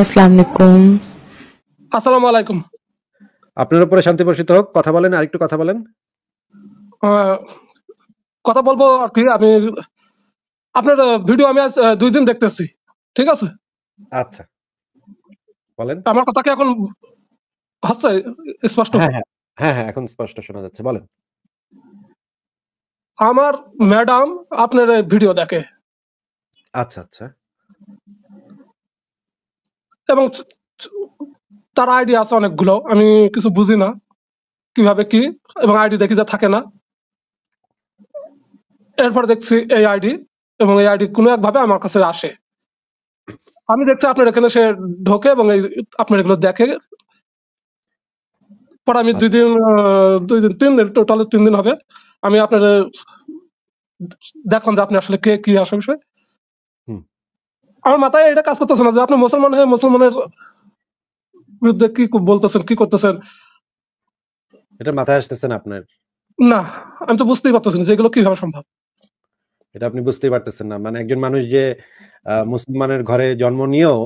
আসসালামু আলাইকুম আলাইকুম আপনার উপরে শান্তি বর্ষিত হোক কথা বলেন আরেকটু কথা বলেন কথা বলবো আর কি আমি আপনার ভিডিও আমি আজ দুই দিন দেখতেছি ঠিক আছে আচ্ছা বলেন আমার কথা কি এখন হচ্ছে স্পষ্ট হ্যাঁ হ্যাঁ, হ্যাঁ, হ্যাঁ এখন স্পষ্ট শোনা যাচ্ছে বলেন আমার ম্যাডাম আপনার ভিডিও দেখে আচ্ছা আচ্ছা এবং তার আইডি আছে অনেকগুলো আমি কিছু বুঝি না কিভাবে কি এবং আইডি দেখি যা থাকে না এরপর দেখছি এই আইডি এবং এই আইডি কোনো একভাবে আমার কাছে আসে আমি দেখছি আপনার এখানে সে ঢোকে এবং এই আপনার এগুলো দেখে পরে আমি দুই দিন দুই দিন তিন দিন টোটাল তিন দিন হবে আমি আপনার দেখলাম যে আপনি আসলে কে কি আসে বিষয় আমার মাথায় এটা কাজ করতেছে না যে আপনি মুসলমান হয়ে মুসলমানের বিরুদ্ধে কি বলতেছেন কি করতেছেন এটা মাথায় আসতেছেন আপনার না আমি তো বুঝতেই পারতেছি না যেগুলো কি কিভাবে সম্ভব এটা আপনি বুঝতেই পারতেছেন না মানে একজন মানুষ যে মুসলমানের ঘরে জন্ম নিয়েও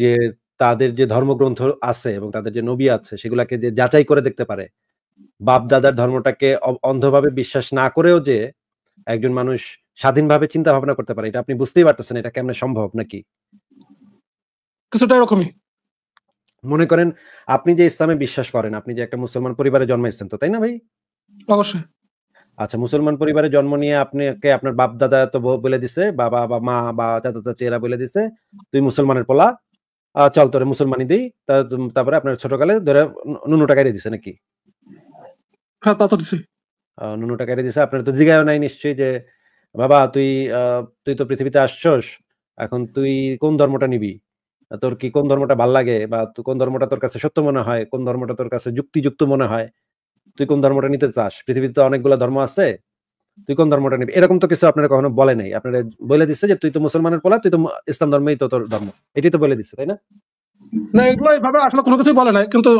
যে তাদের যে ধর্মগ্রন্থ আছে এবং তাদের যে নবী আছে সেগুলাকে যে যাচাই করে দেখতে পারে বাপ দাদার ধর্মটাকে অন্ধভাবে বিশ্বাস না করেও যে একজন মানুষ স্বাধীনভাবে চিন্তা ভাবনা করতে পারে এটা আপনি বুঝতেই পারতেছেন এটা কেমন সম্ভব নাকি কিছুটা এরকমই মনে করেন আপনি যে ইসলামে বিশ্বাস করেন আপনি যে একটা মুসলমান পরিবারে জন্মাইছেন তো তাই না ভাই অবশ্যই আচ্ছা মুসলমান পরিবারে জন্ম নিয়ে আপনাকে আপনার বাপ দাদা তো বলে দিছে বাবা বা মা বা চাচা চাচি এরা বলে দিছে তুই মুসলমানের পোলা চল তোরে মুসলমানি দিই তারপরে আপনার ছোটকালে ধরে নুনুটা কাটিয়ে দিছে নাকি হ্যাঁ তা তো নুনুটা কাটিয়ে দিছে আপনার তো জিগায়ও নাই নিশ্চয়ই যে বাবা তুই তুই তো পৃথিবীতে আসছস এখন তুই কোন ধর্মটা নিবি তোর কি কোন ধর্মটা ভাল লাগে বা কোন ধর্মটা তোর কাছে সত্য মনে হয় কোন ধর্মটা তোর কাছে যুক্তিযুক্ত মনে হয় তুই কোন ধর্মটা নিতে চাস পৃথিবীতে তো অনেকগুলো ধর্ম আছে তুই কোন ধর্মটা নিবি এরকম তো কিছু আপনারা কখনো বলে নাই আপনারা বলে দিচ্ছে যে তুই তো মুসলমানের পোলা তুই তো ইসলাম ধর্মেই তো তোর ধর্ম এটাই তো বলে দিচ্ছে তাই না না এগুলো এইভাবে আসলে কোনো কিছু বলে নাই কিন্তু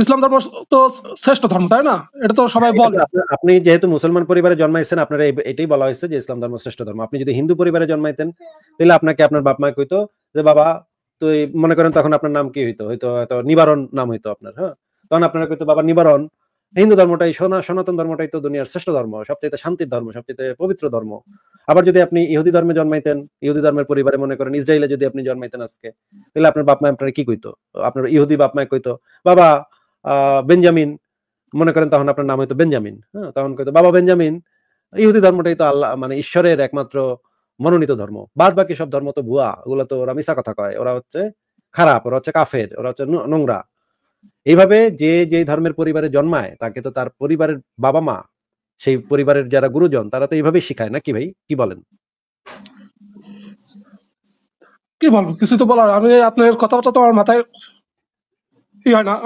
ইসলাম ধর্ম তো শ্রেষ্ঠ ধর্ম তাই না এটা তো সবাই বলে আপনি যেহেতু মুসলমান পরিবারে জন্মাইছেন আপনার এটাই বলা হয়েছে যে ইসলাম ধর্ম শ্রেষ্ঠ ধর্ম আপনি যদি হিন্দু পরিবারে জন্মাইতেন তাহলে আপনাকে আপনার বাপ মা কইতো যে বাবা তুই মনে করেন তখন আপনার নাম কি হইতো হয়তো হয়তো নিবারণ নাম হইতো আপনার হ্যাঁ তখন আপনারা কইতো বাবা নিবারণ হিন্দু ধর্মটাই সনাতন ধর্মটাই তো দুনিয়ার শ্রেষ্ঠ ধর্ম সবচেয়ে শান্তির ধর্ম সবচেয়ে পবিত্র ধর্ম আবার যদি আপনি ইহুদি ধর্মে জন্মাইতেন ইহুদি ধর্মের পরিবারে মনে করেন ইসরায়েলে যদি আপনি জন্মাইতেন আজকে তাহলে আপনার বাপ মা আপনার কি কইতো আপনার ইহুদি বাপ মা কইতো বাবা বেঞ্জামিন মনে করেন তখন আপনার নাম হয়তো বেঞ্জামিন হ্যাঁ তখন হয়তো বাবা বেঞ্জামিন ইহুদি ধর্মটাই তো আল্লাহ মানে ঈশ্বরের একমাত্র মনোনীত ধর্ম বাদ বাকি সব ধর্ম তো ভুয়া ওগুলো তো ওরা মিশা কথা কয় ওরা হচ্ছে খারাপ ওরা হচ্ছে কাফের ওরা হচ্ছে নোংরা এইভাবে যে যে ধর্মের পরিবারে জন্মায় তাকে তো তার পরিবারের বাবা মা সেই পরিবারের যারা গুরুজন তারা তো এইভাবেই শিখায় নাকি ভাই কি বলেন কি বলবো কিছু তো বলার আমি আপনার কথাবার্তা তো আমার মাথায়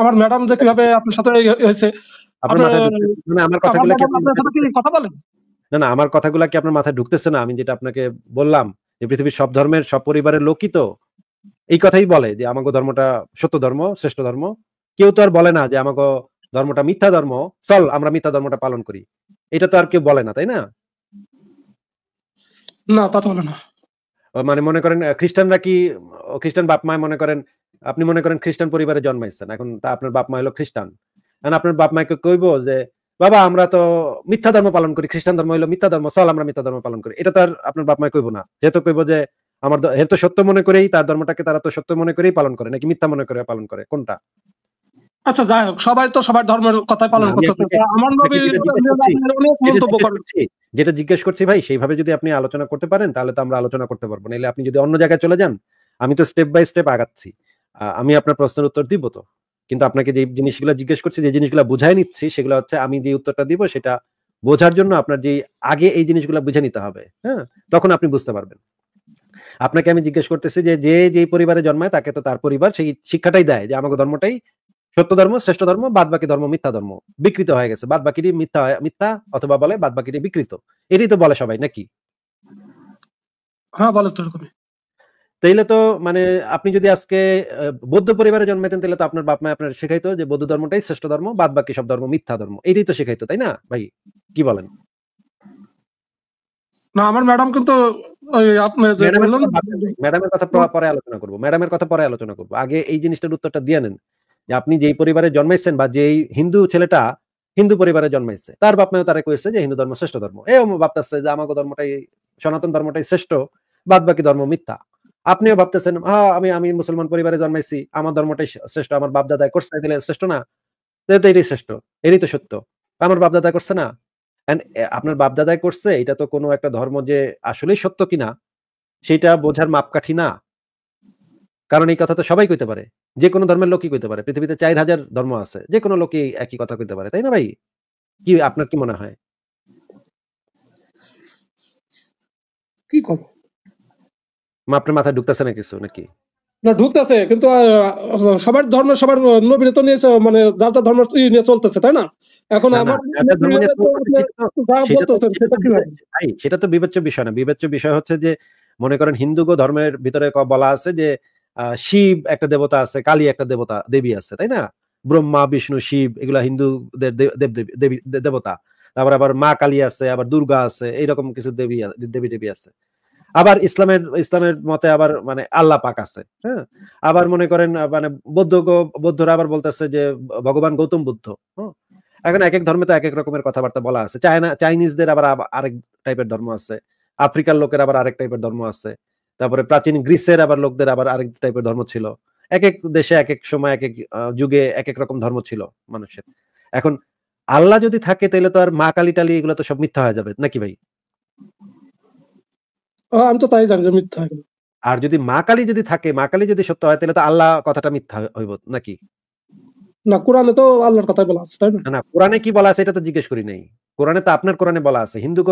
আমার ম্যাডাম যে কিভাবে আপনার সাথে হয়েছে আমার কথাগুলো কথা বলেন না না আমার কথাগুলো কি আপনার মাথায় ঢুকতেছে না আমি যেটা আপনাকে বললাম যে পৃথিবীর সব ধর্মের সব পরিবারের লোকই তো এই কথাই বলে যে ধর্মটা সত্য ধর্ম শ্রেষ্ঠ ধর্ম কেউ তো আর বলে না যে আমাকে ধর্মটা মিথ্যা ধর্ম চল আমরা মিথ্যা ধর্মটা পালন করি এটা তো আর কেউ বলে না তাই না না তা তো বলে না মানে মনে করেন খ্রিস্টানরা কি খ্রিস্টান বাপ মায় মনে করেন আপনি মনে করেন খ্রিস্টান পরিবারে জন্মাইছেন এখন তা আপনার বাপ মা হলো খ্রিস্টান আপনার বাপ মাকে কইব যে বাবা আমরা তো মিথ্যা ধর্ম পালন করি খ্রিস্টান ধর্ম হলো মিথ্যা ধর্ম চল আমরা মিথ্যা ধর্ম পালন করি এটা তো আর আপনার বাপ মা কইব না যেহেতু কইব যে আমার হের তো সত্য মনে করেই তার ধর্মটাকে তারা তো সত্য মনে করেই পালন করে নাকি মিথ্যা মনে করে পালন করে কোনটা আচ্ছা যাই হোক সবাই তো সবার ধর্মের কথা পালন করতে যেটা জিজ্ঞেস করছি ভাই সেইভাবে যদি আপনি আলোচনা করতে পারেন তাহলে তো আমরা আলোচনা করতে পারবো নাহলে আপনি যদি অন্য জায়গায় চলে যান আমি তো স্টেপ বাই স্টেপ আগাচ্ছি আমি আপনার প্রশ্নের উত্তর দিব তো কিন্তু আপনাকে যে জিনিসগুলো জিজ্ঞেস করছি যে জিনিসগুলো বুঝাই নিচ্ছি সেগুলো হচ্ছে আমি যে উত্তরটা দিব সেটা বোঝার জন্য আপনার যে আগে এই জিনিসগুলো বুঝে নিতে হবে হ্যাঁ তখন আপনি বুঝতে পারবেন আপনাকে আমি জিজ্ঞেস করতেছি যে যে যে পরিবারে জন্মায় তাকে তো তার পরিবার সেই শিক্ষাটাই দেয় যে আমাকে ধর্মটাই সত্য ধর্ম শ্রেষ্ঠ ধর্ম বাদ বাকি ধর্ম মিথ্যা ধর্ম বিকৃত হয়ে গেছে বাদ বাকিটি মিথ্যা মিথ্যা অথবা বলে বাদ বাকিটি বিকৃত এটাই তো বলে সবাই নাকি হ্যাঁ বলে তো এরকমই তাইলে তো মানে আপনি যদি আজকে বৌদ্ধ পরিবারে জন্মাইতেন তাহলে তো আপনার বাপ মা আপনার শেখাইতো যে বৌদ্ধ ধর্মটাই শ্রেষ্ঠ ধর্ম বাদ বাকি সব ধর্ম মিথ্যা ধর্ম এটাই তো শেখাইতো তাই না ভাই কি বলেন না আমার ম্যাডাম কিন্তু ম্যাডামের কথা পরে আলোচনা করব ম্যাডামের কথা পরে আলোচনা করব আগে এই জিনিসটার উত্তরটা দিয়ে নেন যে আপনি যেই পরিবারে জন্মাইছেন বা যেই হিন্দু ছেলেটা হিন্দু পরিবারে জন্মাইছে তার বাপ মাও তারা কইছে যে হিন্দু ধর্ম শ্রেষ্ঠ ধর্ম এ ভাবতেছে যে আমাকে ধর্মটাই সনাতন ধর্মটাই শ্রেষ্ঠ বাদ বাকি ধর্ম মিথ্যা আপনিও ভাবতেছেন হা আমি আমি মুসলমান পরিবারে জন্মাইছি আমার ধর্মটাই শ্রেষ্ঠ আমার বাপদাদা করছে দিলে শ্রেষ্ঠ না তো এটাই শ্রেষ্ঠ এটাই তো সত্য আমার বাপদাদা করছে না আপনার বাপদাদাই করছে এটা তো কোনো একটা ধর্ম যে আসলেই সত্য কিনা সেটা বোঝার মাপকাঠি না কারণ এই কথা তো সবাই কইতে পারে যে কোনো ধর্মের লোকই কইতে পারে পৃথিবীতে চার হাজার ধর্ম আছে যে কোনো লোকই একই কথা কইতে পারে তাই না ভাই কি আপনার কি মনে হয় কি করবো আপনার মাথায় ঢুকতেছে না কিছু নাকি না ঢুকতেছে কিন্তু সবার ধর্ম সবার নবীর তো নিয়ে মানে যার যার ধর্ম নিয়ে চলতেছে তাই না এখন আমার সেটা তো বিবেচ্য বিষয় না বিবেচ্য বিষয় হচ্ছে যে মনে করেন হিন্দু ধর্মের ভিতরে বলা আছে যে শিব একটা দেবতা আছে কালী একটা দেবতা দেবী আছে তাই না ব্রহ্মা বিষ্ণু শিব এগুলা হিন্দুদের দেবী দেবতা তারপর আবার মা কালী আছে আবার দুর্গা আছে এইরকম কিছু দেবী দেবী দেবী আছে আবার ইসলামের ইসলামের মতে আবার মানে আল্লাহ পাক আছে হ্যাঁ আবার মনে করেন মানে বৌদ্ধ বৌদ্ধরা আবার বলতেছে যে ভগবান গৌতম বুদ্ধ এখন এক এক ধর্মে তো এক এক রকমের কথাবার্তা বলা আছে চায়না চাইনিজদের আবার আরেক টাইপের ধর্ম আছে আফ্রিকার লোকের আবার আরেক টাইপের ধর্ম আছে তারপরে প্রাচীন গ্রিসের আবার লোকদের আবার আরেক টাইপের ধর্ম ছিল এক এক দেশে এক এক সময় এক এক যুগে এক এক রকম ধর্ম ছিল মানুষের এখন আল্লাহ যদি থাকে তাহলে তো আর মা কালী টালি এগুলো তো সব মিথ্যা হয়ে যাবে নাকি ভাই আমি তো তাই জানি যে মিথ্যা হয় আর যদি মা কালী যদি থাকে মা কালী যদি সত্য হয় তাহলে তো আল্লাহ কথাটা মিথ্যা হইব নাকি না কোরআনে তো আল্লাহর কথাই বলা আছে তাই না না কোরআনে কি বলা আছে এটা তো জিজ্ঞেস করি নাই কোরআনে তো আপনার কোরআনে বলা আছে হিন্দু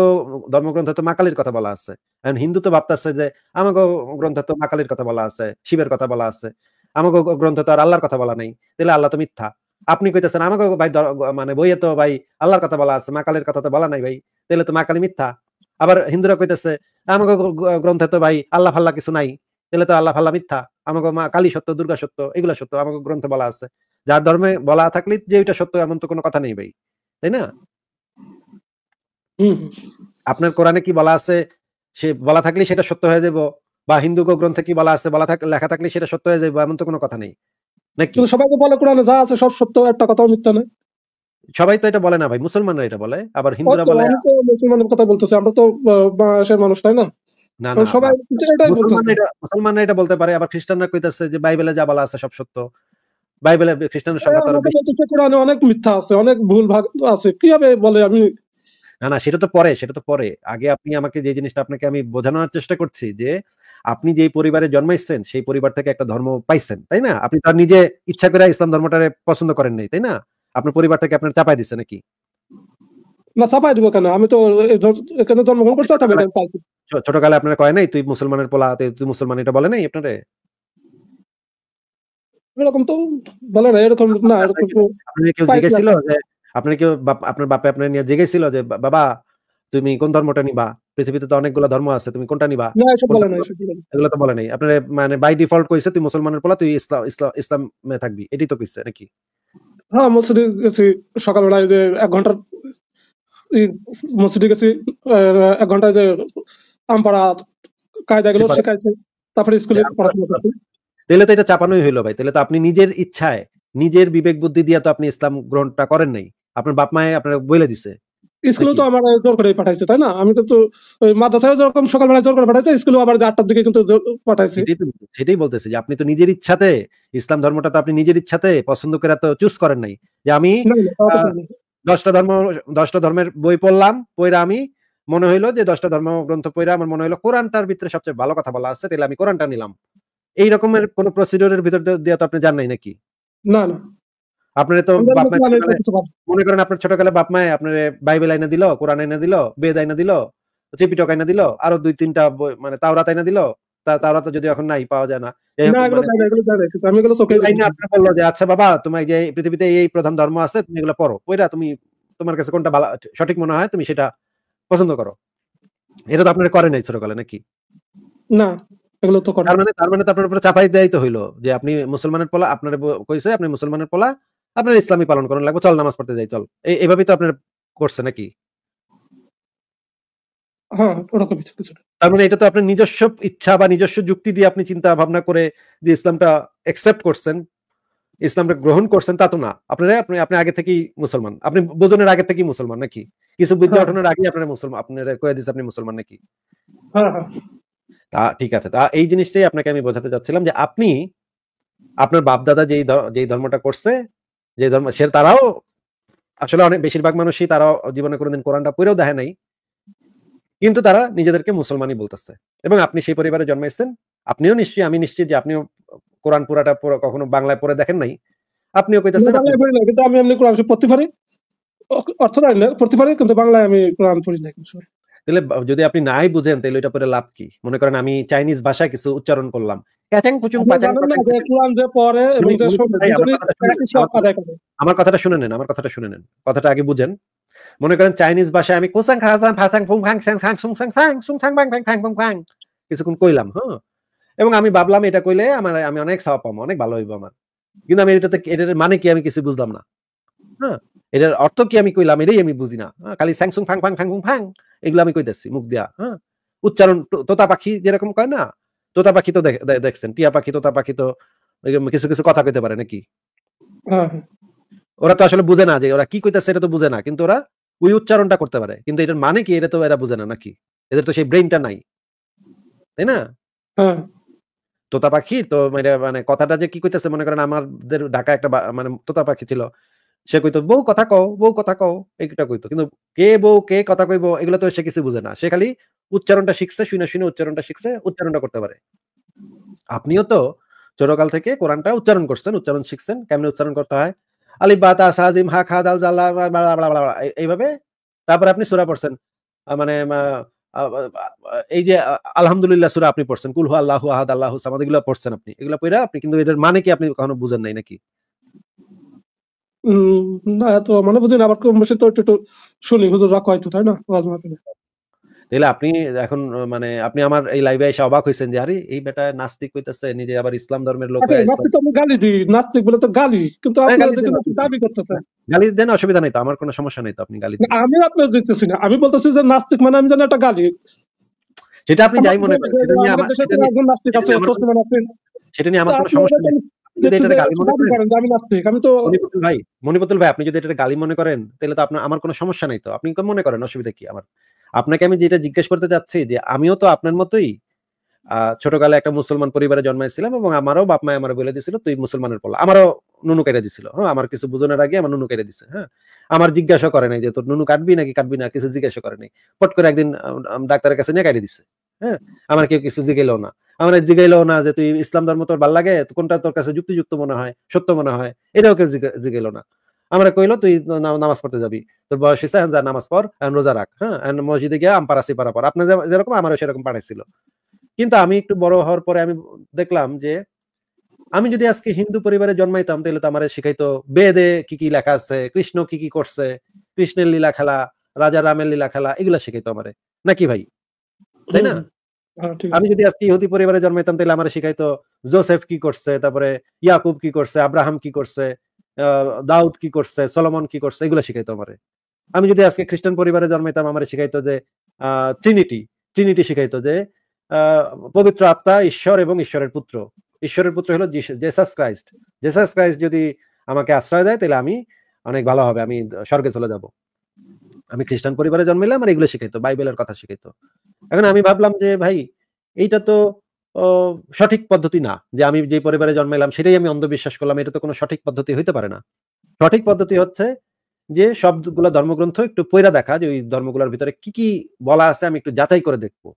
ধর্মগ্রন্থ তো মাকালির কথা বলা আছে এখন হিন্দু তো ভাবতেছে যে আমাকে গ্রন্থ তো মাকালির কথা বলা আছে শিবের কথা বলা আছে আমাকে গ্রন্থ তো আর আল্লাহর কথা বলা নাই তাহলে আল্লাহ তো মিথ্যা আপনি কইতেছেন আমাকে ভাই মানে বইয়ে তো ভাই আল্লাহর কথা বলা আছে মাকালের কথা তো বলা নাই ভাই তাহলে তো মাকালি মিথ্যা আবার হিন্দুরা কইতেছে আমাকে গ্রন্থে তো ভাই আল্লাহ ফাল্লা কিছু নাই তাহলে তো আল্লাহ ফাল্লা মিথ্যা আমাকে মা কালী সত্য দুর্গা সত্য এগুলো সত্য আমাকে গ্রন্থে বলা আছে যার ধর্মে বলা থাকলে যে ওইটা সত্য এমন তো কোনো কথা নেই ভাই তাই না আপনার কোরআনে কি বলা আছে সে বলা থাকলে সেটা সত্য হয়ে যাব বা হিন্দু গ্রন্থে কি বলা আছে বলা থাকলে লেখা থাকলে সেটা সত্য হয়ে যাবো এমন তো কোনো কথা নেই নাকি সবাইকে বলে কোরআনে যা আছে সব সত্য একটা কথাও মিথ্যা নয় সবাই তো এটা বলে না ভাই মুসলমানরা এটা বলে আবার হিন্দুরা বলে মুসলমানের কথা বলতেছে আমরা তো বাংলাদেশের মানুষ তাই না আমি না না সেটা তো পরে সেটা তো পরে আগে আপনি আমাকে যে জিনিসটা আপনাকে আমি বোঝানোর চেষ্টা করছি যে আপনি যে পরিবারে জন্মাইছেন সেই পরিবার থেকে একটা ধর্ম পাইছেন তাই না আপনি তার নিজে ইচ্ছা করে ইসলাম ধর্মটারে পছন্দ করেন নাই তাই না আপনার পরিবারটাকে আপনার চাপাই দিচ্ছে নাকি না চাপাই দিব কেন আমি তো এখানে জন্মগ্রহণ করতে হবে ছোটকালে আপনারা কয় নাই তুই মুসলমানের পোলা তুই মুসলমান এটা বলে নাই আপনারে এরকম তো বলে না এরকম না এরকম আপনার কেউ আপনার বাপে আপনার নিয়ে যে বাবা তুমি কোন ধর্মটা নিবা পৃথিবীতে তো অনেকগুলো ধর্ম আছে তুমি কোনটা নিবা বলে এগুলো তো বলে নাই আপনার মানে বাই ডিফল্ট কইছে তুই মুসলমানের পোলা তুই ইসলাম ইসলাম ইসলামে থাকবি এটাই তো কইছে নাকি হ্যাঁ মসজিদে গেছি সকালবেলায় যে এক ঘন্টার মসজিদে গেছি এক ঘন্টায় যে আমপাড়া কায়দাগুলো শেখাইছে তারপরে স্কুলে হ্যাঁ, পড়াশোনা করছি তাহলে তো এটা চাপানোই হইলো ভাই তাহলে তো আপনি নিজের ইচ্ছায় নিজের বিবেক বুদ্ধি দিয়ে তো আপনি ইসলাম গ্রহণটা করেন নাই আপনার বাপ মায়ে আপনার বলে দিছে স্কুলে তো আমার জোর করে পাঠাইছে তাই না আমি কিন্তু মাদ্রাসায় যেরকম সকালবেলা জোর করে পাঠাইছে স্কুলে আবার আটটার দিকে কিন্তু পাঠাইছে সেটাই বলতেছে যে আপনি তো নিজের ইচ্ছাতে ইসলাম ধর্মটা তো আপনি নিজের ইচ্ছাতে পছন্দ করে তো চুজ করেন নাই যে আমি দশটা ধর্ম দশটা ধর্মের বই পড়লাম পড়ে আমি মনে হইলো যে দশটা ধর্ম গ্রন্থ পড়ে আমার মনে হইলো কোরআনটার ভিতরে সবচেয়ে ভালো কথা বলা আছে তাহলে আমি কোরআনটা নিলাম এই রকমের কোন প্রসিডিওরের ভিতর দিয়ে তো আপনি জান নাই নাকি না না তো বাপ মা মনে করেন আপনার বাপ মায় আপনার বাইবেল আইনা দিল কোরআন আইনা দিল বেদ আইনা দিল ত্রিপিটক আইনা দিল আরো দুই তিনটা মানে তাওরাত আইনা দিল তাওরাত যদি এখন নাই পাওয়া যায় না মানে আচ্ছা বাবা তোমার যে পৃথিবীতে এই প্রধান ধর্ম আছে তুমি এগুলো পড়ো ওইটা তুমি তোমার কাছে কোনটা ভালো সঠিক মনে হয় তুমি সেটা পছন্দ করো এটা তো আপনার করে নাই ছোটকালে নাকি না এগুলো তো তার মানে তার মানে তো আপনার উপরে চাপাই দেয় তো হইলো যে আপনি মুসলমানের পোলা আপনার কইছে আপনি মুসলমানের পোলা আপনার ইসলামী পালন করেন লাগবে চল নামাজ পড়তে যাই চল এইভাবে তো আপনার করছে নাকি হ্যাঁ, তার মানে এটা তো আপনার নিজস্ব ইচ্ছা বা নিজস্ব যুক্তি দিয়ে আপনি চিন্তা ভাবনা করে যে ইসলামটা একসেপ্ট করছেন ইসলামটা গ্রহণ করছেন তা তো না আপনারা আপনি আপনি আগে থেকেই মুসলমান আপনি বোঝনের আগে থেকেই মুসলমান নাকি কিছু বুদ্ধি ওঠানোর হ্যাঁ। আগে আপনারা মুসলমান আপনারা কয়ে দিচ্ছে আপনি মুসলমান নাকি হ্যাঁ, তা ঠিক আছে তা এই জিনিসটাই আপনাকে আমি বোঝাতে চাচ্ছিলাম যে আপনি আপনার বাপদাদা যেই যেই ধর্মটা করছে যে ধর্ম সে তারাও আসলে অনেক বেশিরভাগ মানুষই তারা জীবনে কোনোদিন কোরআনটা পড়েও দেখে নাই কিন্তু তারা নিজেদেরকে মুসলমানই বলতেছে এবং আপনি সেই পরিবারে জন্মাইছেন আপনিও নিশ্চয়ই আমি নিশ্চিত যে আপনিও কোরআন পুরাটা কখনো বাংলায় পড়ে দেখেন নাই আপনিও কইতেছেন আমি এমনি কোরআন পড়তে পারি অর্থ নাই পড়তে পারি কিন্তু বাংলায় আমি কোরআন পড়ি না তাহলে যদি আপনি নাই বুঝেন তাহলে এটা পরে লাভ কি মনে করেন আমি চাইনিজ ভাষায় কিছু উচ্চারণ করলাম আমার কথাটা শুনে নেন আমার কথাটা শুনে নেন কথাটা আগে বুঝেন মনে করেন চাইনিজ ভাষায় আমি কোসাং খাসাং ফাসাং ফুং ফাং সাং সুং সাং সাং সুং সাং বাং ফুং কিছুক্ষণ কইলাম হ্যাঁ এবং আমি ভাবলাম এটা কইলে আমার আমি অনেক সব পাবো অনেক ভালো হইব আমার কিন্তু আমি এটাতে এটার মানে কি আমি কিছু বুঝলাম না হ্যাঁ এটার অর্থ কি আমি কইলাম এটাই আমি বুঝি না হ্যাঁ। খালি স্যাংসুং ফাং ফাং ফাং ফুং ফাং এগুলো আমি কইতেছি মুখ দিয়া হ্যাঁ উচ্চারণ তোতা পাখি যেরকম কয় না তোতা পাখি তো দেখছেন টিয়া পাখি তোতা পাখি তো কিছু কিছু কথা কইতে পারে নাকি হ্যাঁ। ওরা তো আসলে বুঝে না যে ওরা কি কইতেছে এটা তো বুঝে না কিন্তু ওরা ওই উচ্চারণটা করতে পারে কিন্তু এটার মানে কি এটা তো এরা বুঝে না নাকি এদের তো সেই ব্রেইনটা নাই তাই না হ্যাঁ। তোতা পাখি তো মানে, মানে কথাটা যে কি কইতেছে মনে করেন আমাদের ঢাকা একটা মানে তোতা পাখি ছিল সে কইতো বউ কথা কও বউ কথা কও এইটা কইতো কিন্তু কে বউ কে কথা কইব এগুলো তো সে কিছু বুঝে না সে খালি উচ্চারণটা শিখছে শুনে শুনে উচ্চারণটা শিখছে উচ্চারণটা করতে পারে আপনিও তো ছোটকাল থেকে কোরআনটা উচ্চারণ করছেন উচ্চারণ শিখছেন কেমন উচ্চারণ করতে হয় আলি বাতা সাজিম হা খা দাল জাল এইভাবে তারপরে আপনি সুরা পড়ছেন মানে এই যে আলহামদুলিল্লাহ সুরা আপনি পড়ছেন কুলহু আল্লাহ আহাদ আল্লাহ সামাদ এগুলো পড়ছেন আপনি এগুলো পড়া আপনি কিন্তু এটার মানে কি আপনি কখনো বুঝেন নাই নাকি না তো মানে আবার কম বেশি তো একটু শুনি তাই না ওয়াজ মাহফিলে তাহলে আপনি এখন মানে আপনি আমার এই লাইভে এসে অবাক যে আরে এই বেটা নাস্তিক নিজে আবার ইসলাম ধর্মের লোক আচ্ছা, নাস্তিক তো গালি নাস্তিক বলে তো গালি কিন্তু হ্যাঁ, আপনি দাবি করতেছেন গালি দেন অসুবিধা নাই তো আমার কোনো সমস্যা নাই তো আপনি গালি আমি আপনাকে দিতেছি না আমি বলতেছি যে নাস্তিক মানে আমি জানি একটা গালি সেটা আপনি যাই মনে করেন সেটা নিয়ে আমার সেটা নিয়ে আমার কোনো সমস্যা নেই ভাই আপনি যদি এটা গালি মনে করেন তাহলে তো আপনার আমার কোনো সমস্যা নাই তো আপনি মনে করেন অসুবিধা কি আমার আপনাকে আমি যেটা জিজ্ঞেস করতে চাচ্ছি যে আমিও তো আপনার মতোই ছোটকালে একটা মুসলমান পরিবারে জন্মাইছিলাম এবং আমারও বাপ মা আমার বলে দিছিল তুই মুসলমানের পোলা আমারও নুনু কেটে দিছিল হ্যাঁ আমার কিছু বুঝনের আগে আমার নুনু কেটে দিছে হ্যাঁ আমার জিজ্ঞাসা করে নাই যে তোর নুনু কাটবি নাকি কাটবি না কিছু জিজ্ঞাসা করে নাই পট করে একদিন ডাক্তারের কাছে নিয়ে কেটে দিছে হ্যাঁ আমার কেউ কিছু জিগেলো না আমরা জিগাইলো না যে তুই ইসলাম ধর্ম তোর ভাল লাগে কোনটা তোর কাছে যুক্তিযুক্ত মনে হয় সত্য মনে হয় এটাও কেউ জিগাইলো না আমরা কইলো তুই নামাজ পড়তে যাবি তোর বয়স হিসা যা নামাজ পর রোজা রাখ হ্যাঁ মসজিদে গিয়ে আম পারাসি পারা পর আপনার যেরকম আমারও সেরকম পাঠাইছিল কিন্তু আমি একটু বড় হওয়ার পরে আমি দেখলাম যে আমি যদি আজকে হিন্দু পরিবারে জন্মাইতাম তাহলে তো আমার শিখাইতো বেদে কি কি লেখা আছে কৃষ্ণ কি কি করছে কৃষ্ণের লীলা খেলা রাজা রামের লীলা খেলা এগুলা শিখাইতো আমারে নাকি ভাই তাই না হ্যাঁ, আমি যদি আজকে ইহুদি পরিবারে জন্মাইতাম তাহলে আমার শিখাইতো জোসেফ কি করছে তারপরে ইয়াকুব কি করছে আব্রাহাম কি করছে দাউদ কি করছে সলমন কি করছে এগুলো শিখাইতো আমার আমি যদি আজকে খ্রিস্টান পরিবারে জন্মাইতাম আমার শিখাইতো যে ট্রিনিটি ট্রিনিটি শিখাইতো যে পবিত্র আত্মা ঈশ্বর এবং ঈশ্বরের পুত্র ঈশ্বরের পুত্র হলো জেসাস ক্রাইস্ট জেসাস ক্রাইস্ট যদি আমাকে আশ্রয় দেয় তাহলে আমি অনেক ভালো হবে আমি স্বর্গে চলে যাব আমি খ্রিস্টান পরিবারে জন্মিলাম আর এগুলো শিখাইতো বাইবেলের কথা শিখাইতো এখন আমি ভাবলাম যে ভাই এইটা তো সঠিক পদ্ধতি না যে আমি যে পরিবারে জন্মাইলাম সেটাই আমি অন্ধবিশ্বাস করলাম এটা তো কোনো সঠিক পদ্ধতি হইতে পারে না সঠিক পদ্ধতি হচ্ছে যে সবগুলো ধর্মগ্রন্থ একটু পয়রা দেখা যে ওই ধর্মগুলোর ভিতরে কি কি বলা আছে আমি একটু যাচাই করে দেখবো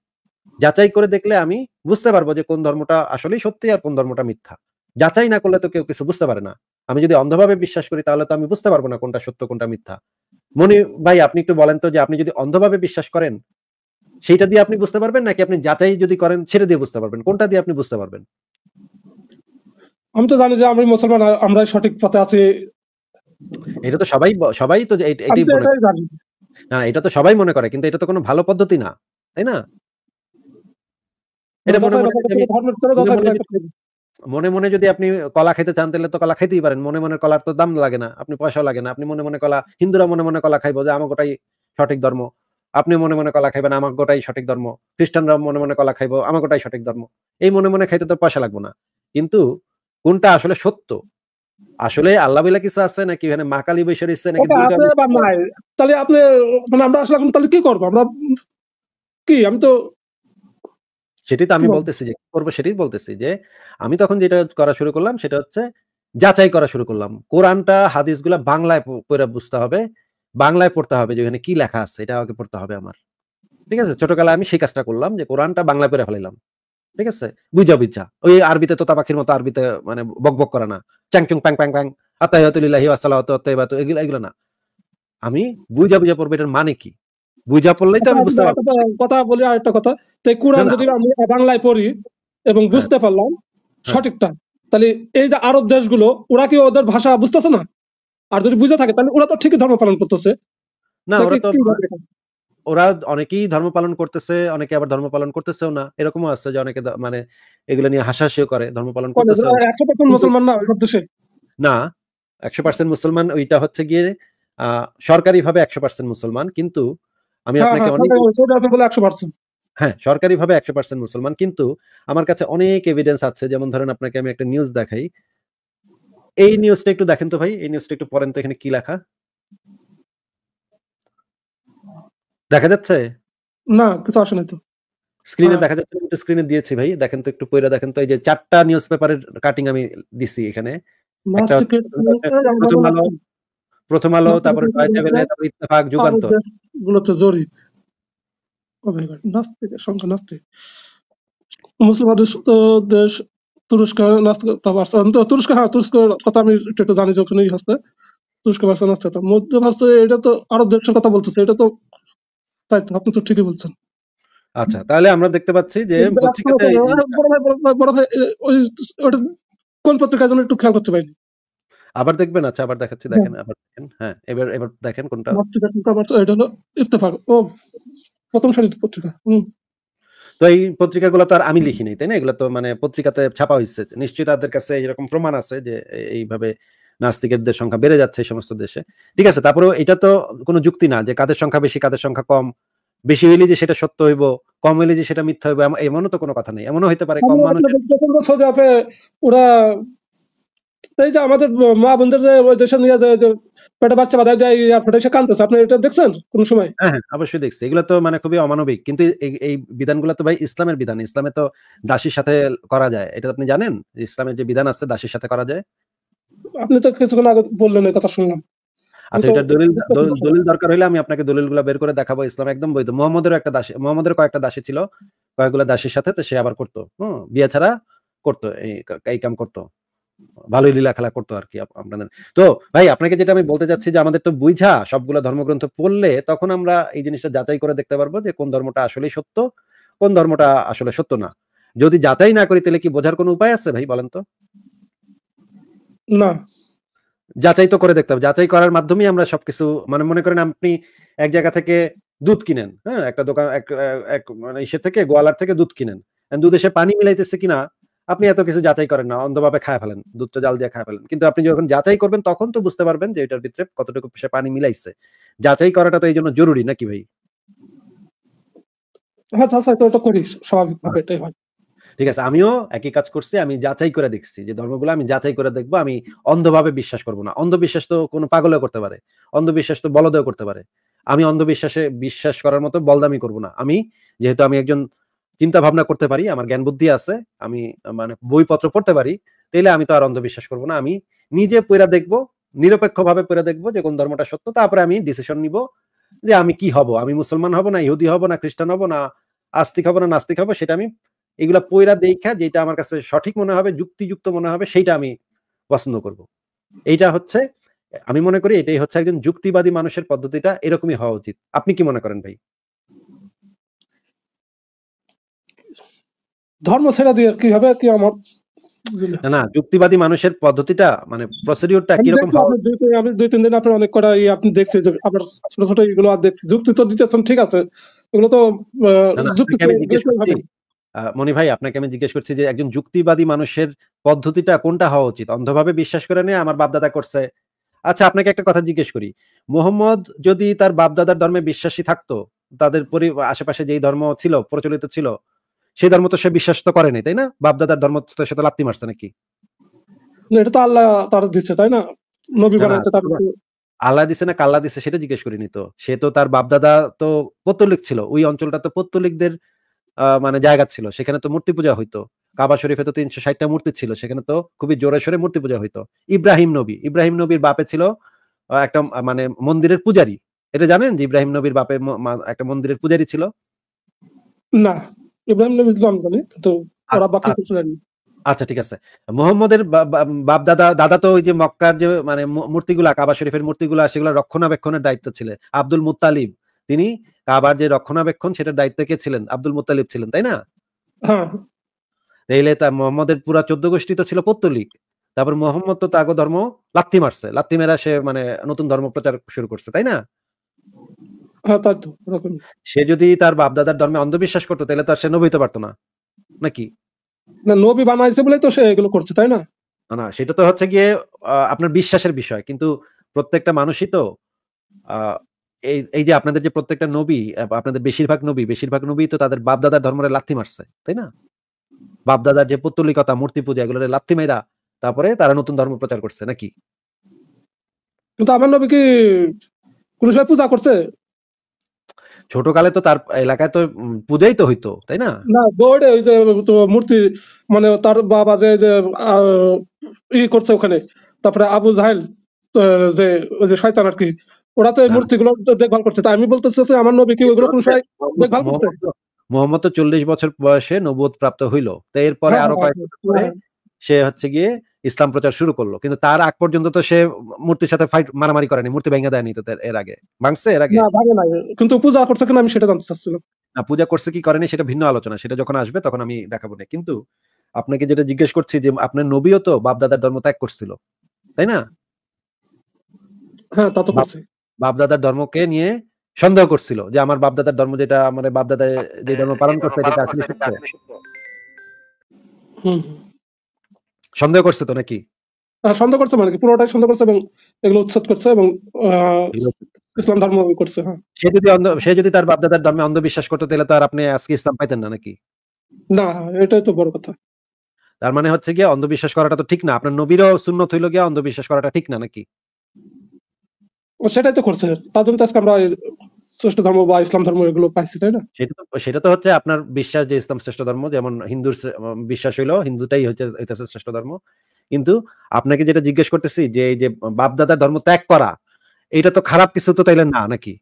যাচাই করে দেখলে আমি বুঝতে পারবো যে কোন ধর্মটা আসলে সত্যি আর কোন ধর্মটা মিথ্যা যাচাই না করলে তো কেউ কিছু বুঝতে পারে না আমি যদি অন্ধভাবে বিশ্বাস করি তাহলে তো আমি বুঝতে পারবো না কোনটা সত্য কোনটা মিথ্যা মনি ভাই আপনি একটু বলেন তো যে আপনি যদি অন্ধভাবে বিশ্বাস করেন সেটা দিয়ে আপনি বুঝতে পারবেন নাকি আপনি যাচাই যদি করেন সেটা দিয়ে বুঝতে পারবেন কোনটা দিয়ে আপনি বুঝতে পারবেন আমি তো জানি যে আমি মুসলমান আমরা সঠিক পথে আছি এটা তো সবাই সবাই তো এটাই না এটা তো সবাই মনে করে কিন্তু এটা তো কোনো ভালো পদ্ধতি না তাই না মনে মনে যদি আপনি কলা খেতে চান তাহলে তো কলা খেতেই পারেন মনে মনে কলার তো দাম লাগে না আপনি পয়সাও লাগে না আপনি মনে মনে কলা হিন্দুরা মনে মনে কলা খাইবো যে আমাকে সঠিক ধর্ম আপনি মনে মনে কলা খাইবেন আমার গোটাই সঠিক ধর্ম খ্রিস্টানরা মনে মনে কলা খাইব আমার গোটাই সঠিক ধর্ম এই মনে মনে খাইতে তো পয়সা লাগবো না কিন্তু কোনটা আসলে সত্য আসলে আল্লাহ বিলা কিছু আছে নাকি এখানে মা কালী বৈশ্বর ইচ্ছে নাকি তাহলে আপনি মানে আমরা আসলে এখন তাহলে কি করবো আমরা কি আমি তো সেটি তো আমি বলতেছি যে করবো সেটি বলতেছি যে আমি তখন যেটা করা শুরু করলাম সেটা হচ্ছে যাচাই করা শুরু করলাম কোরআনটা হাদিসগুলা বাংলায় পড়ে বুঝতে হবে বাংলায় পড়তে হবে যে ওখানে কি লেখা আছে এটা আমাকে পড়তে হবে আমার ঠিক আছে ছোটকালে আমি সেই কাজটা করলাম যে কোরআনটা বাংলা পড়ে ফেলাইলাম ঠিক আছে বুঝা বুঝা ওই আরবিতে তো পাখির মতো আরবিতে মানে বক বক করে না চ্যাং চুং প্যাং প্যাং প্যাং আতাহিয়াতুলিল্লাহি আসালাহত এগুলো এগুলো না আমি বুঝা বুঝা পড়বো এটার মানে কি বুঝা পড়লেই তো আমি বুঝতে পারবো কথা বলি আরেকটা কথা তাই কোরআন যদি আমি বাংলায় পড়ি এবং হ্যাঁ। বুঝতে পারলাম হ্যাঁ। সঠিকটা তাহলে এই যে আরব দেশগুলো ওরা কি ওদের ভাষা বুঝতেছে না আর যদি বুঝে থাকে তাহলে ওরা তো ঠিকই ধর্ম পালন করতেছে না ওরা তো ওরা অনেকেই ধর্ম পালন করতেছে অনেকে আবার ধর্ম পালন করতেছেও না এরকমও আছে যে অনেকে মানে এগুলো নিয়ে হাসাহাসিও করে ধর্ম পালন করতেছে মুসলমান না সব দেশে না একশো পার্সেন্ট মুসলমান ওইটা হচ্ছে গিয়ে সরকারি ভাবে একশো পার্সেন্ট মুসলমান কিন্তু আমি হ্যাঁ, আপনাকে হ্যাঁ, অনেক হ্যাঁ সরকারি ভাবে একশো পার্সেন্ট মুসলমান কিন্তু আমার কাছে অনেক এভিডেন্স আছে যেমন ধরেন আপনাকে আমি একটা নিউজ দেখাই এই নিউজটা একটু দেখেন তো ভাই এই নিউজটা একটু পড়েন তো এখানে কি লেখা দেখা যাচ্ছে না কিছু আসে তো স্ক্রিনে হ্যাঁ। দেখা যাচ্ছে আমি স্ক্রিনে দিয়েছি ভাই দেখেন তো একটু পয়রা দেখেন তো এই যে চারটা নিউজ পেপারের কাটিং আমি দিছি এখানে প্রথম আলো প্রথম আলো তারপরে তারপর ইত্তেফাক যুগান্তর গুলো তো ও জড়িত নাস্তিক সংখ্যা নাস্তিক মুসলিম দেশ তুরস্ক হ্যাঁ কথা আমি একটু হচ্ছে তুরস্ক মধ্য এটা তো দেশের কথা বলতেছে এটা তো তাই আপনি তো ঠিকই বলছেন আচ্ছা তাহলে আমরা দেখতে পাচ্ছি যে কোন পত্রিকার জন্য একটু খেয়াল করতে পারিনি আবার দেখবেন আচ্ছা আবার দেখাচ্ছি হ্যাঁ। দেখেন আবার দেখেন হ্যাঁ এবার এবার দেখেন কোনটা এটা হলো ইত্তেফাক ও প্রথম সারির পত্রিকা হম তো এই পত্রিকাগুলো তো আর আমি লিখি নাই তাই না এগুলো তো মানে পত্রিকাতে ছাপা হয়েছে নিশ্চয়ই তাদের কাছে এরকম প্রমাণ আছে যে এইভাবে নাস্তিকদের সংখ্যা বেড়ে যাচ্ছে এই সমস্ত দেশে ঠিক আছে তারপরেও এটা তো কোনো যুক্তি না যে কাদের সংখ্যা বেশি কাদের সংখ্যা কম বেশি হইলে যে সেটা সত্য হইব কম হইলে যে সেটা মিথ্যা হইব এমনও তো কোনো কথা নেই এমনও হইতে পারে কম মানুষ ওরা এই যে আমাদের মা বোনদের যে ওই দেশে নিয়ে যায় যে পেটা বাচ্চা বাধা যায় এয়ারপোর্টে এসে কাঁদতেছে আপনি এটা দেখছেন কোন সময় হ্যাঁ, হ্যাঁ অবশ্যই দেখছি এগুলো তো মানে খুবই অমানবিক কিন্তু এই বিধানগুলো তো ভাই ইসলামের বিধান ইসলামে তো দাসীর সাথে করা যায় এটা আপনি জানেন ইসলামের যে বিধান আছে দাসীর সাথে করা যায় আপনি তো কিছুক্ষণ আগে বললেন এই কথা শুনলাম আচ্ছা এটা দলিল দলিল দরকার হলে আমি আপনাকে দলিলগুলো বের করে দেখাবো ইসলাম একদম বৈধ মোহাম্মদের একটা দাসী মোহাম্মদের কয়েকটা দাসী ছিল কয়েকগুলো দাসীর সাথে তো সে আবার করতো হুম বিয়ে ছাড়া করতো এই কাম করতো ভালোই লীলা খেলা করতো আর কি আপনাদের তো ভাই আপনাকে যেটা আমি বলতে চাচ্ছি যে আমাদের তো বুঝা সবগুলো ধর্মগ্রন্থ পড়লে তখন আমরা এই জিনিসটা যাচাই করে দেখতে পারবো যে কোন ধর্মটা আসলে সত্য কোন ধর্মটা আসলে সত্য না যদি যাচাই না করি তাহলে কি বোঝার কোনো উপায় আছে ভাই বলেন তো না যাচাই তো করে দেখতে হবে যাচাই করার মাধ্যমে আমরা সবকিছু মানে মনে করেন আপনি এক জায়গা থেকে দুধ কিনেন হ্যাঁ একটা দোকান এক মানে ইসে থেকে গোয়ালার থেকে দুধ কিনেন দুধ এসে পানি মিলাইতেছে কিনা আপনি এত কিছু যাচাই করেন না অন্ধভাবে খায় ফেলেন দুধটা জাল দিয়ে খায় ফেলেন কিন্তু আপনি যখন যাচাই করবেন তখন তো বুঝতে পারবেন যে এটার ভিতরে কতটুকু সে পানি মিলাইছে যাচাই করাটা তো এই জন্য জরুরি নাকি ভাই হ্যাঁ, ঠিক আছে আমিও একই কাজ করছি আমি যাচাই করে দেখছি যে ধর্মগুলো আমি যাচাই করে দেখবো আমি অন্ধভাবে বিশ্বাস করব না অন্ধবিশ্বাস তো কোনো পাগলেও করতে পারে অন্ধবিশ্বাস তো বলদেও করতে পারে আমি অন্ধবিশ্বাসে বিশ্বাস করার মতো বলদামি করব না আমি যেহেতু আমি একজন চিন্তা ভাবনা করতে পারি আমার জ্ঞান বুদ্ধি আছে আমি মানে বইপত্র পড়তে পারি তাইলে আমি তো আর অন্ধবিশ্বাস করবো না আমি নিজে পয়রা দেখব ভাবে পয়রা দেখব যে কোন ধর্মটা সত্য তারপরে আমি ডিসিশন নিব যে আমি কি হব আমি মুসলমান হব না ইহুদি হব না খ্রিস্টান হব না আস্তিক হব না নাস্তিক হব সেটা আমি এগুলা পয়রা দেখা যেটা আমার কাছে সঠিক মনে হবে যুক্তিযুক্ত মনে হবে সেটা আমি পছন্দ করব এইটা হচ্ছে আমি মনে করি এটাই হচ্ছে একজন যুক্তিবাদী মানুষের পদ্ধতিটা এরকমই হওয়া উচিত আপনি কি মনে করেন ভাই ধর্ম ছেড়া দিয়ে কি হবে কি আমার না যুক্তিবাদী মানুষের পদ্ধতিটা মানে প্রসিডিউরটা কি রকম হবে আমি দুই তিন দিন আপনি অনেক কটা আপনি দেখছেন যে আপনার ছোট ছোট এগুলো আর যুক্তি তো দিতেছেন ঠিক আছে এগুলো তো যুক্তি মনি ভাই আপনাকে আমি জিজ্ঞেস করছি যে একজন যুক্তিবাদী মানুষের পদ্ধতিটা কোনটা হওয়া উচিত অন্ধভাবে বিশ্বাস করে নিয়ে আমার বাপদাদা করছে আচ্ছা আপনাকে একটা কথা জিজ্ঞেস করি মোহাম্মদ যদি তার বাপদাদার ধর্মে বিশ্বাসী থাকতো তাদের আশেপাশে যেই ধর্ম ছিল প্রচলিত ছিল সেই ধর্ম তো সে বিশ্বাস তো করেনি তাই না বাপদাদার ধর্ম তো সে তো লাত্তি মারছে নাকি এটা তো আল্লাহ তার দিচ্ছে তাই না নবী বানাচ্ছে তার আল্লাহ দিছে না কাল্লা দিছে সেটা জিজ্ঞেস করিনি তো সে তো তার বাপদাদা তো পত্তলিক ছিল ওই অঞ্চলটা তো পত্তলিকদের মানে জায়গা ছিল সেখানে তো মূর্তি পূজা হইতো কাবা শরীফে তো তিনশো ষাটটা মূর্তি ছিল সেখানে তো খুবই জোরে সোরে মূর্তি পূজা হইতো ইব্রাহিম নবী ইব্রাহিম নবীর বাপে ছিল একটা মানে মন্দিরের পূজারি এটা জানেন যে ইব্রাহিম নবীর বাপে একটা মন্দিরের পূজারী ছিল না ইব্রাহিম নবী ইসলাম জানে ওরা আচ্ছা, বাকি কিছু আচ্ছা। জানি আচ্ছা ঠিক আছে মোহাম্মদের বাপ দাদা দাদা তো ওই যে মক্কার যে মানে মূর্তিগুলা কাবা শরীফের মূর্তিগুলা সেগুলো রক্ষণাবেক্ষণের দায়িত্ব ছিল আব্দুল মুতালিব তিনি কাবার যে রক্ষণাবেক্ষণ সেটার দায়িত্ব কে ছিলেন আব্দুল মুতালিব ছিলেন তাই না হ্যাঁ। তাইলে তা মোহাম্মদের পুরা চোদ্দ গোষ্ঠী তো ছিল পত্তলিক তারপর মোহাম্মদ তো তাগো ধর্ম লাত্তি মারছে লাত্তি মেরা সে মানে নতুন ধর্ম প্রচার শুরু করছে তাই না হ্যাঁ, সে যদি তার বাপ দাদার ধর্মে অন্ধবিশ্বাস করতো তাহলে তো আর সে নবী হতে পারতো না নাকি না নবী বানাইছে বলে তো সে এগুলো করছে তাই না না সেটা তো হচ্ছে গিয়ে আপনার বিশ্বাসের বিষয় কিন্তু প্রত্যেকটা মানুষই তো এই এই যে আপনাদের যে প্রত্যেকটা নবী আপনাদের বেশিরভাগ নবী বেশিরভাগ নবী তো তাদের বাপ দাদার ধর্মরে লাথি মারছে তাই না বাপ দাদার যে পুত্তলিকতা মূর্তি পূজা এগুলো লাথি মেয়েরা তারপরে তারা নতুন ধর্ম প্রচার করছে নাকি কিন্তু আমার নবী কি কোন সময় পূজা করছে ছোটকালে তো তার এলাকায় তো পূজাই তো হইতো তাই না না গৌড়ে ওই যে মূর্তি মানে তার বাবা যে যে ই করছে ওখানে তারপরে আবু জাহেল যে ওই যে শয়তান আর কি ওরা তো এই হ্যাঁ। মূর্তিগুলো দেখভাল করছে তাই আমি বলতে চাচ্ছি আমার নবী কি ওইগুলো কোনো দেখভাল করছে মোহাম্মদ তো চল্লিশ বছর বয়সে নবুত প্রাপ্ত হইল তো এরপরে হ্যাঁ, আরো হ্যাঁ, কয়েক সে হচ্ছে গিয়ে ইসলাম প্রচার শুরু করলো কিন্তু তার আগ পর্যন্ত তো সে মূর্তির সাথে ফাইট মারামারি করেনি মূর্তি ভেঙে দেয়নি তো এর আগে ভাঙছে এর আগে কিন্তু পূজা করছে কিনা আমি সেটা জানতে চাচ্ছিলাম না পূজা করছে কি করেনি সেটা ভিন্ন আলোচনা সেটা যখন আসবে তখন আমি দেখাবো না কিন্তু আপনাকে যেটা জিজ্ঞেস করছি যে আপনার নবীও তো বাপদাদার ধর্ম ত্যাগ করছিল তাই না হ্যাঁ তা তো বাপদাদার ধর্মকে নিয়ে সন্দেহ করছিল যে আমার বাপদাদার ধর্ম যেটা আমার মানে বাপদাদা যে ধর্ম পালন করছে এটা আসলে সত্য হুম সন্দেহ করছে তো নাকি হ্যাঁ, সন্দেহ করছে মানে পুরোটাই সন্দেহ করছে এবং এগুলো উচ্ছেদ করছে এবং ইসলাম ধর্ম করছে হ্যাঁ সে যদি সে যদি তার বাপদাদার ধর্মে অন্ধবিশ্বাস করতো তাহলে তো আর আপনি আজকে ইসলাম পাইতেন না নাকি না এটাই তো বড় কথা তার মানে হচ্ছে গিয়ে অন্ধবিশ্বাস করাটা তো ঠিক না আপনার নবীরও শূন্য হইলো গিয়া অন্ধবিশ্বাস করাটা ঠিক না নাকি সেটাই তো করছে আজকে আমরা শ্রেষ্ঠ ধর্ম বা ইসলাম ধর্ম এগুলো পাইছি তাই না সেটা তো হচ্ছে আপনার বিশ্বাস যে ইসলাম শ্রেষ্ঠ ধর্ম যেমন হিন্দুর বিশ্বাস হইলো হিন্দুটাই হচ্ছে এটা শ্রেষ্ঠ ধর্ম কিন্তু আপনাকে যেটা জিজ্ঞেস করতেছি যে এই যে বাপদাদার ধর্ম ত্যাগ করা এটা তো খারাপ কিছু তো তাইলে না নাকি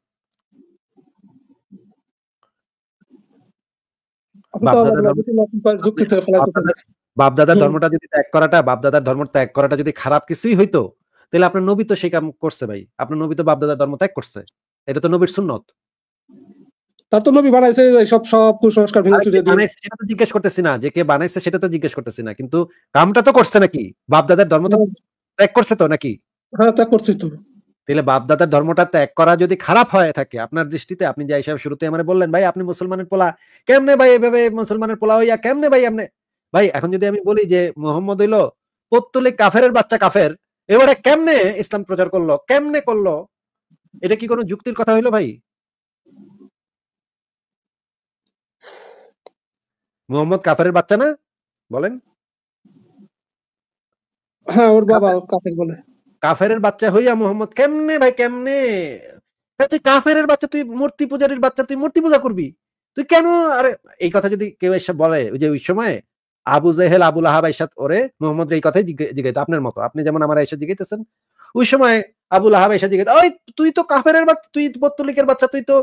বাপদাদার ধর্মটা যদি ত্যাগ করাটা বাপদাদার ধর্ম ত্যাগ করাটা যদি খারাপ কিছুই হইতো তাহলে আপনার নবী তো সেই কাম করছে ভাই আপনার নবী তো বাপদাদার ধর্ম ত্যাগ করছে এটা তো নবীর সুন্নত আপনার দৃষ্টিতে আপনি যে হিসাবে শুরুতে আমার বললেন ভাই আপনি মুসলমানের পোলা কেমনে ভাই এভাবে মুসলমানের পোলা হইয়া কেমনে ভাই আপনি ভাই এখন যদি আমি বলি যে মোহাম্মদ হইলো পত্তলে কাফের বাচ্চা কাফের এবারে কেমনে ইসলাম প্রচার করলো কেমনে করলো এটা কি কোনো যুক্তির কথা হইলো ভাই মোহাম্মদ কাফারের বাচ্চা না বলেন হ্যাঁ ওর বাবা কাফের বলে বাচ্চা হইয়া মোহাম্মদ কেমনে ভাই কেমনে হ্যাঁ, তুই কাফেরের বাচ্চা তুই মূর্তি পূজারীর বাচ্চা তুই মূর্তি পূজা করবি তুই কেন আরে এই কথা যদি কেউ এসে বলে যে ওই সময় আবু জেহেল আবুল আহাব আইসাদ ওরে মোহাম্মদ এই কথাই জিজ্ঞাসা আপনার মতো আপনি যেমন আমার আইসা জিজ্ঞাসেন ওই সময় আবুল আহাব এসে জিজ্ঞেস ওই তুই তো কাফের বাচ্চা তুই বত্তলিকের বাচ্চা তুই তো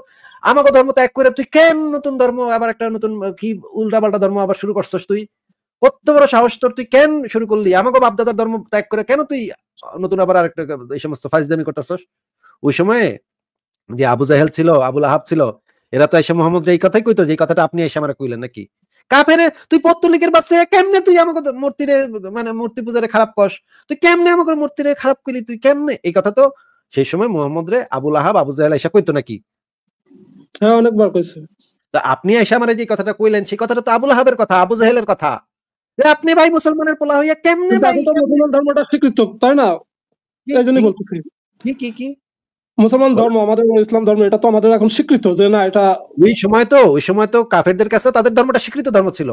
আমাকে ধর্ম ত্যাগ করে তুই কেন নতুন ধর্ম আবার একটা নতুন কি উল্টাপাল্টা ধর্ম আবার শুরু করছিস তুই কত বড় সাহস তোর তুই কেন শুরু করলি আমাকে বাপদাদার ধর্ম ত্যাগ করে কেন তুই নতুন আবার আরেকটা এই সমস্ত ফাইজদামি করতেছস ওই সময়ে যে আবু জাহেল ছিল আবুল আহাব ছিল এরা তো এসে মোহাম্মদ এই কথাই কইতো যে কথাটা আপনি এসে আমার কইলেন নাকি কাফের তুই পত্তলিকের বাচ্চা কেমনে তুই আমাকে মূর্তি রে মানে মূর্তি পূজারে খারাপ কস তুই কেমনে আমাকে মূর্তি রে খারাপ করলি তুই কেমনে এই কথা তো সেই সময় মোহাম্মদ রে আবুল আহাব আবু জাহেল আইসা কইতো নাকি হ্যাঁ অনেকবার কইছে তো আপনি আইসা মানে যে কথাটা কইলেন সেই কথাটা তো আবুল আহাবের কথা আবু জাহেলের কথা যে আপনি ভাই মুসলমানের পোলা হইয়া কেমনে ভাই মুসলমান ধর্মটা স্বীকৃত তাই না এইজন্যই বলতেছি কি কি কি মুসলমান ধর্ম আমাদের ইসলাম ধর্ম এটা তো আমাদের এখন স্বীকৃত যে না এটা ওই সময় তো ওই সময় তো কাফেরদের কাছে তাদের ধর্মটা স্বীকৃত ধর্ম ছিল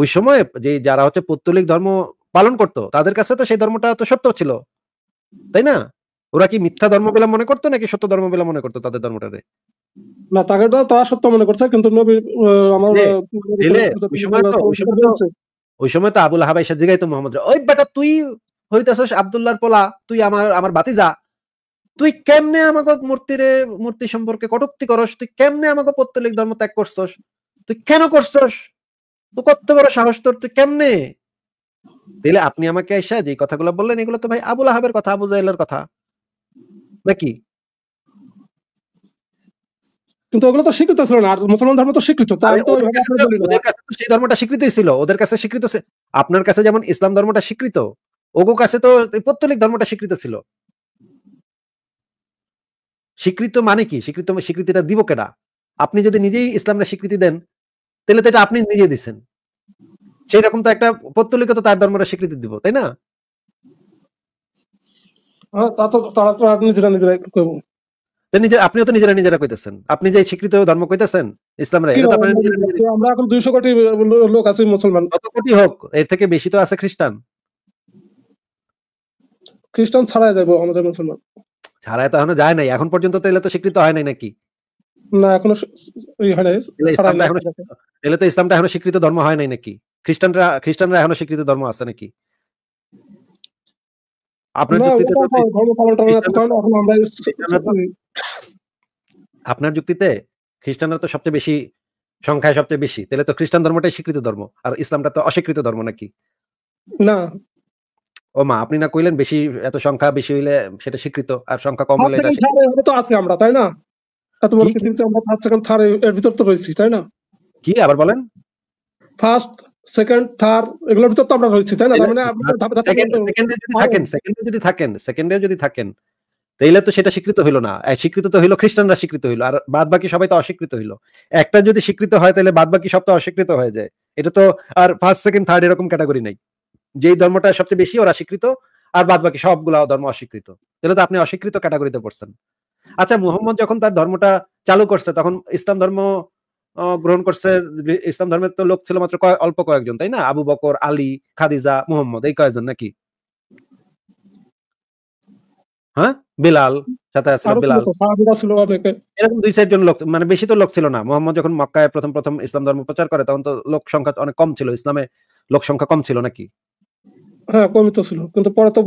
ওই সময় যে যারা হচ্ছে পৌত্তলিক ধর্ম পালন করত তাদের কাছে তো সেই ধর্মটা তো সত্য ছিল তাই না ওরা কি মিথ্যা ধর্ম বলে মনে করতো নাকি সত্য ধর্ম বলে মনে করতো তাদের ধর্মটারে না তাকে তারা সত্য মনে করছে কিন্তু নবী আমার ওই সময় তো আবুল হাবাই সাজিগাই তো মোহাম্মদ ওই বেটা তুই হইতাছস আবদুল্লাহর পোলা তুই আমার আমার বাতি যা তুই কেমনে আমাকে মূর্তির মূর্তি সম্পর্কে কটুক্তি করস তুই কেমনে আমাকে পত্তলিক ধর্ম ত্যাগ করছস তুই কেন করছস তুই কত বড় সাহস তোর তুই কেমনে দিলে আপনি আমাকে এসে যে কথাগুলো বললেন এগুলো তো ভাই আবুল আহাবের কথা আবু জাইলের কথা নাকি কিন্তু ওগুলো তো স্বীকৃত ছিল না আর মুসলমান ধর্ম তো স্বীকৃত ওদের কাছে তো সেই ধর্মটা স্বীকৃতই ছিল ওদের কাছে স্বীকৃত আপনার কাছে যেমন ইসলাম ধর্মটা স্বীকৃত ওগো কাছে তো পত্তলিক ধর্মটা স্বীকৃত ছিল স্বীকৃত মানে কি স্বীকৃত মানে স্বীকৃতিটা দিব কেটা আপনি যদি নিজেই ইসলামের স্বীকৃতি দেন তাহলে তো এটা আপনি নিজে দিচ্ছেন সেই রকম তো একটা পত্তলিকে তো তার ধর্মের স্বীকৃতি দিব তাই না আপনিও তো নিজেরা নিজেরা কইতেছেন আপনি যে স্বীকৃত ধর্ম কইতেছেন আমরা এখন দুইশো কোটি লোক আছে মুসলমান কত কোটি হোক এর থেকে বেশি তো আছে খ্রিস্টান খ্রিস্টান ছাড়াই যাবো আমাদের মুসলমান ছাড়াই তো এখনো যায় নাই এখন পর্যন্ত তাহলে তো স্বীকৃত হয় নাই নাকি না এখনো ইয়ে তাহলে তো ইসলামটা এখনো স্বীকৃত ধর্ম হয় নাই নাকি খ্রিস্টানরা খ্রিস্টানরা এখনো স্বীকৃত ধর্ম আছে নাকি আপনার যুক্তিতে আপনার যুক্তিতে খ্রিস্টানরা তো সবচেয়ে বেশি সংখ্যায় সবচেয়ে বেশি তাহলে তো খ্রিস্টান ধর্মটাই স্বীকৃত ধর্ম আর ইসলামটা তো অস্বীকৃত ধর্ম নাকি না ও মা আপনি না কইলেন বেশি এত সংখ্যা বেশি হইলে সেটা স্বীকৃত আর সংখ্যা কম হলে তো আছে আমরা তাই না এত বড় পৃথিবীতে আমরা ফার্স্ট সেকেন্ড থার্ড এর ভিতর তো রয়েছি তাই না কি আবার বলেন ফার্স্ট সেকেন্ড থার্ড এগুলোর ভিতর তো আমরা রয়েছি তাই না মানে সেকেন্ডে যদি থাকেন সেকেন্ডে যদি থাকেন সেকেন্ডে যদি থাকেন তাইলে তো সেটা স্বীকৃত হইলো না স্বীকৃত তো হইলো খ্রিস্টানরা স্বীকৃত হইলো আর বাদ বাকি সবাই তো অস্বীকৃত হইলো একটা যদি স্বীকৃত হয় তাহলে বাদ বাকি সব তো অস্বীকৃত হয়ে যায় এটা তো আর ফার্স্ট সেকেন্ড থার্ড এরকম ক্যাটাগরি নাই যেই ধর্মটা সবচেয়ে বেশি ওরা স্বীকৃত আর বাদ বাকি সবগুলা ধর্ম অস্বীকৃত তাহলে তো আপনি অস্বীকৃত ক্যাটাগরিতে পড়ছেন আচ্ছা মুহম্মদ যখন তার ধর্মটা চালু করছে তখন ইসলাম ধর্ম গ্রহণ করছে ইসলাম ধর্মের তো লোক ছিল মাত্র অল্প কয়েকজন তাই না আবু বকর আলী খাদিজা মুহম্মদ এই কয়েকজন নাকি হ্যাঁ বিলাল সাথে আছে বিলাল এরকম দুই চারজন লোক মানে বেশি তো লোক ছিল না মোহাম্মদ যখন মক্কায় প্রথম প্রথম ইসলাম ধর্ম প্রচার করে তখন তো লোক সংখ্যা অনেক কম ছিল ইসলামে লোক সংখ্যা কম ছিল নাকি হ্যাঁ কমিত ছিল কিন্তু পরে তো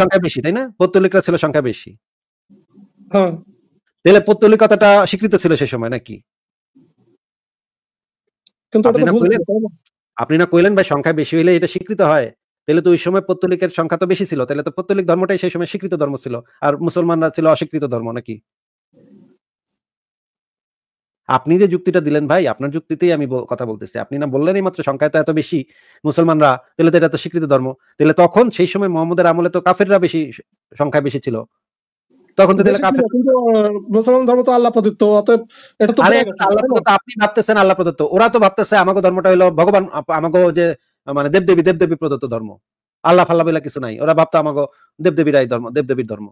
সংখ্যা বেশি তাই না পত্তলিকরা ছিল সংখ্যা বেশি হ্যাঁ তাহলে পত্তলিকতাটা স্বীকৃত ছিল সময় নাকি কিন্তু আপনি না কইলেন ভাই সংখ্যা বেশি হইলে এটা স্বীকৃত হয় তাহলে তো ওই সময় পত্তলিকের সংখ্যা তো বেশি ছিল তাহলে তো পত্তলিক ধর্মটাই সেই সময় স্বীকৃত ধর্ম ছিল আর মুসলমানরা ছিল অস্বীকৃত ধর্ম নাকি আপনি যে যুক্তিটা দিলেন ভাই আপনার যুক্তিতেই আমি কথা বলতেছি আপনি না বললেন মাত্র সংখ্যায় তো এত বেশি মুসলমানরা তাহলে তো এটা তো স্বীকৃত ধর্ম তাহলে তখন সেই সময় মোহাম্মদের আমলে তো কাফেররা বেশি সংখ্যা বেশি ছিল তখন তো তাহলে কাফের মুসলমান ধর্ম তো আল্লাহ প্রদত্ত এটা তো আপনি ভাবতেছেন আল্লাহ প্রদত্ত ওরা তো ভাবতেছে আমাকে ধর্মটা হলো ভগবান আমাগো যে মানে দেবদেবী দেবদেবী প্রদত্ত ধর্ম আল্লাহ ফাল্লাহ কিছু নাই ওরা ভাবতো আমাগো দেবদেবীরাই ধর্ম দেবদেবীর ধর্ম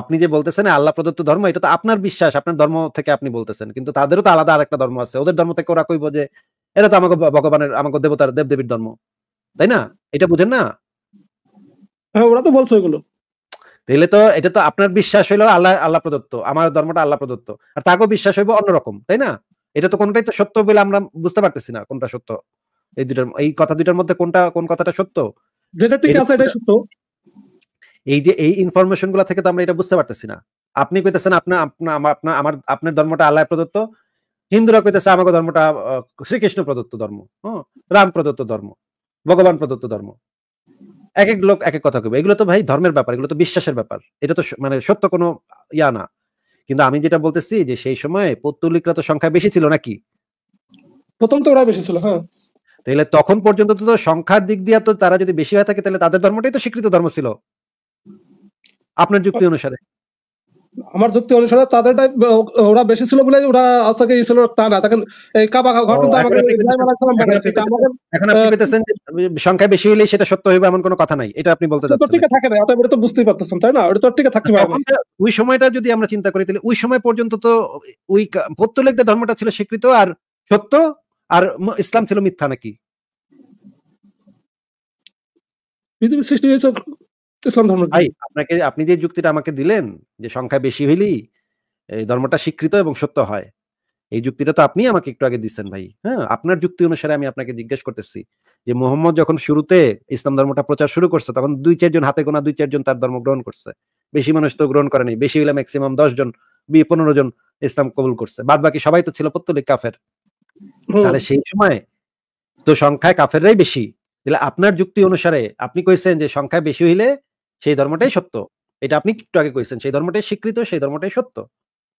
আপনি যে বলতেছেন আল্লাহ প্রদত্ত ধর্ম এটা তো আপনার বিশ্বাস আপনার ধর্ম থেকে আপনি বলতেছেন কিন্তু তাদেরও তো আলাদা আর একটা ধর্ম আছে ওদের ধর্ম থেকে ওরা কইব যে এটা তো আমাকে ভগবানের আমাকে দেবতার দেব দেবীর ধর্ম তাই না এটা বুঝেন না হ্যাঁ ওরা তো বলছে ওইগুলো তাহলে তো এটা তো আপনার বিশ্বাস হইলো আল্লাহ আল্লাহ প্রদত্ত আমার ধর্মটা আল্লাহ প্রদত্ত আর তাকেও বিশ্বাস হইব অন্যরকম তাই না এটা তো কোনটাই তো সত্য বলে আমরা বুঝতে পারতেছি না কোনটা সত্য এই দুটার এই কথা দুটার মধ্যে কোনটা কোন কথাটা সত্য যেটা ঠিক আছে এটা সত্য এই যে এই ইনফরমেশন গুলা থেকে তো আমরা এটা বুঝতে পারতেছি না আপনি কইতেছেন আপনার আপনার আমার আপনার ধর্মটা আল্লাহ প্রদত্ত হিন্দুরা কইতেছে আমাকে ধর্মটা শ্রীকৃষ্ণ প্রদত্ত ধর্ম হ্যাঁ রাম প্রদত্ত ধর্ম ভগবান প্রদত্ত ধর্ম এক এক লোক এক এক কথা কবে এগুলো তো ভাই ধর্মের ব্যাপার এগুলো তো বিশ্বাসের ব্যাপার এটা তো মানে সত্য কোনো ইয়া না কিন্তু আমি যেটা বলতেছি যে সেই সময় পৌত্তলিকরা তো সংখ্যা বেশি ছিল নাকি প্রথম তো ওরা বেশি ছিল হ্যাঁ তাহলে তখন পর্যন্ত তো সংখ্যার দিক দিয়ে তো তারা যদি বেশি হয়ে থাকে তাহলে তাদের ধর্মটাই তো স্বীকৃত ধর্ম ছিল আপনার যুক্তি অনুসারে আমার যুক্তি অনুসারে তাদেরটাই ওরা বেশি ছিল বলে ওরা আসাকে ছিল তা না তখন এই কাবা ঘটনা এখন আপনি বলতেছেন সংখ্যা বেশি হইলে সেটা সত্য হইবে এমন কোনো কথা নাই এটা আপনি বলতে যাচ্ছেন ঠিক থাকে না অতএব তো বুঝতেই পারতেছেন তাই না ওটা তো ঠিক থাকতে পারবে ওই সময়টা যদি আমরা চিন্তা করি তাহলে ওই সময় পর্যন্ত তো ওই পত্তলেকদের ধর্মটা ছিল স্বীকৃত আর সত্য আর ইসলাম ছিল মিথ্যা নাকি পৃথিবীর সৃষ্টি হয়েছে ইসলাম ধর্ম ভাই আপনাকে আপনি যে যুক্তিটা আমাকে দিলেন যে সংখ্যা বেশি হইলেই এই ধর্মটা স্বীকৃত এবং সত্য হয় এই যুক্তিটা তো আপনি আমাকে একটু আগে দিচ্ছেন ভাই হ্যাঁ আপনার যুক্তি অনুসারে আমি আপনাকে জিজ্ঞেস করতেছি যে মোহাম্মদ যখন শুরুতে ইসলাম ধর্মটা প্রচার শুরু করছে তখন দুই চারজন হাতে গোনা দুই চারজন তার ধর্ম গ্রহণ করছে বেশি মানুষ তো গ্রহণ করেনি বেশি হইলে ম্যাক্সিমাম দশ জন বিয়ে পনেরো জন ইসলাম কবুল করছে বাদ বাকি সবাই তো ছিল প্রত্যলিক কাফের তাহলে সেই সময় তো সংখ্যায় কাফেররাই বেশি তাহলে আপনার যুক্তি অনুসারে আপনি কইছেন যে সংখ্যা বেশি হইলে সেই ধর্মটাই সত্য এটা আপনি একটু আগে কইছেন সেই ধর্মটাই স্বীকৃত সেই ধর্মটাই সত্য